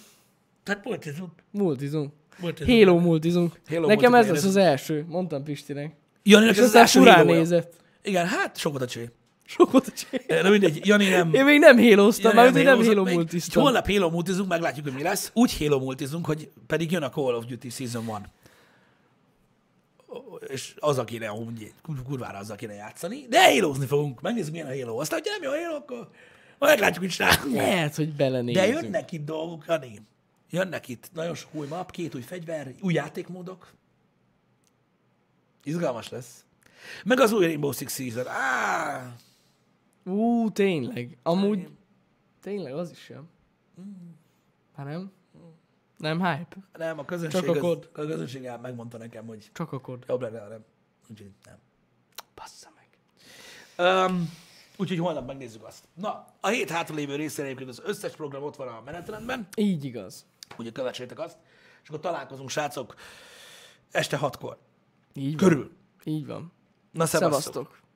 B: Tehát multizunk. Multizunk.
A: multizunk. Halo multizunk. Halo Nekem ez lesz az
B: első, mondtam Pistinek. Jani, ez az, az első Halo nézett.
A: Igen, hát sok volt a cső. Sok volt a cső. Eh, nem mindegy, Jani nem... Én még nem hélóztam, mert nem nem Halo multiztam. Holnap Halo multizunk, meglátjuk, hogy mi lesz. Úgy Halo multizunk, hogy pedig jön a Call of Duty Season 1 és az, akire úgy kurvára az, akire játszani, de hélózni fogunk, megnézzük, milyen a héló. Aztán, hogy nem jó a héló, akkor majd meglátjuk, mit csinálunk. Lehet, hogy belenézünk. De jönnek itt dolgok, Jani. Jönnek itt nagyon sok új map, két új fegyver, új játékmódok. Izgalmas lesz. Meg az új Rainbow Six Season. Á!
B: Ú, tényleg. Amúgy,
A: tényleg az is sem. Mm.
B: Hát nem? Nem hype?
A: Nem, a közönség, Csak a, kod. Az, a közönség el megmondta nekem, hogy Csak a kod. jobb lenne, nem. Úgyhogy nem. Bassza meg. Um, úgyhogy holnap megnézzük azt. Na, a hét hátralévő részén egyébként az összes program ott van a menetrendben. Így igaz. Ugye kövessétek azt, és akkor találkozunk, srácok, este hatkor. Így van. Körül. Így van. Na, szevasztok. szevasztok.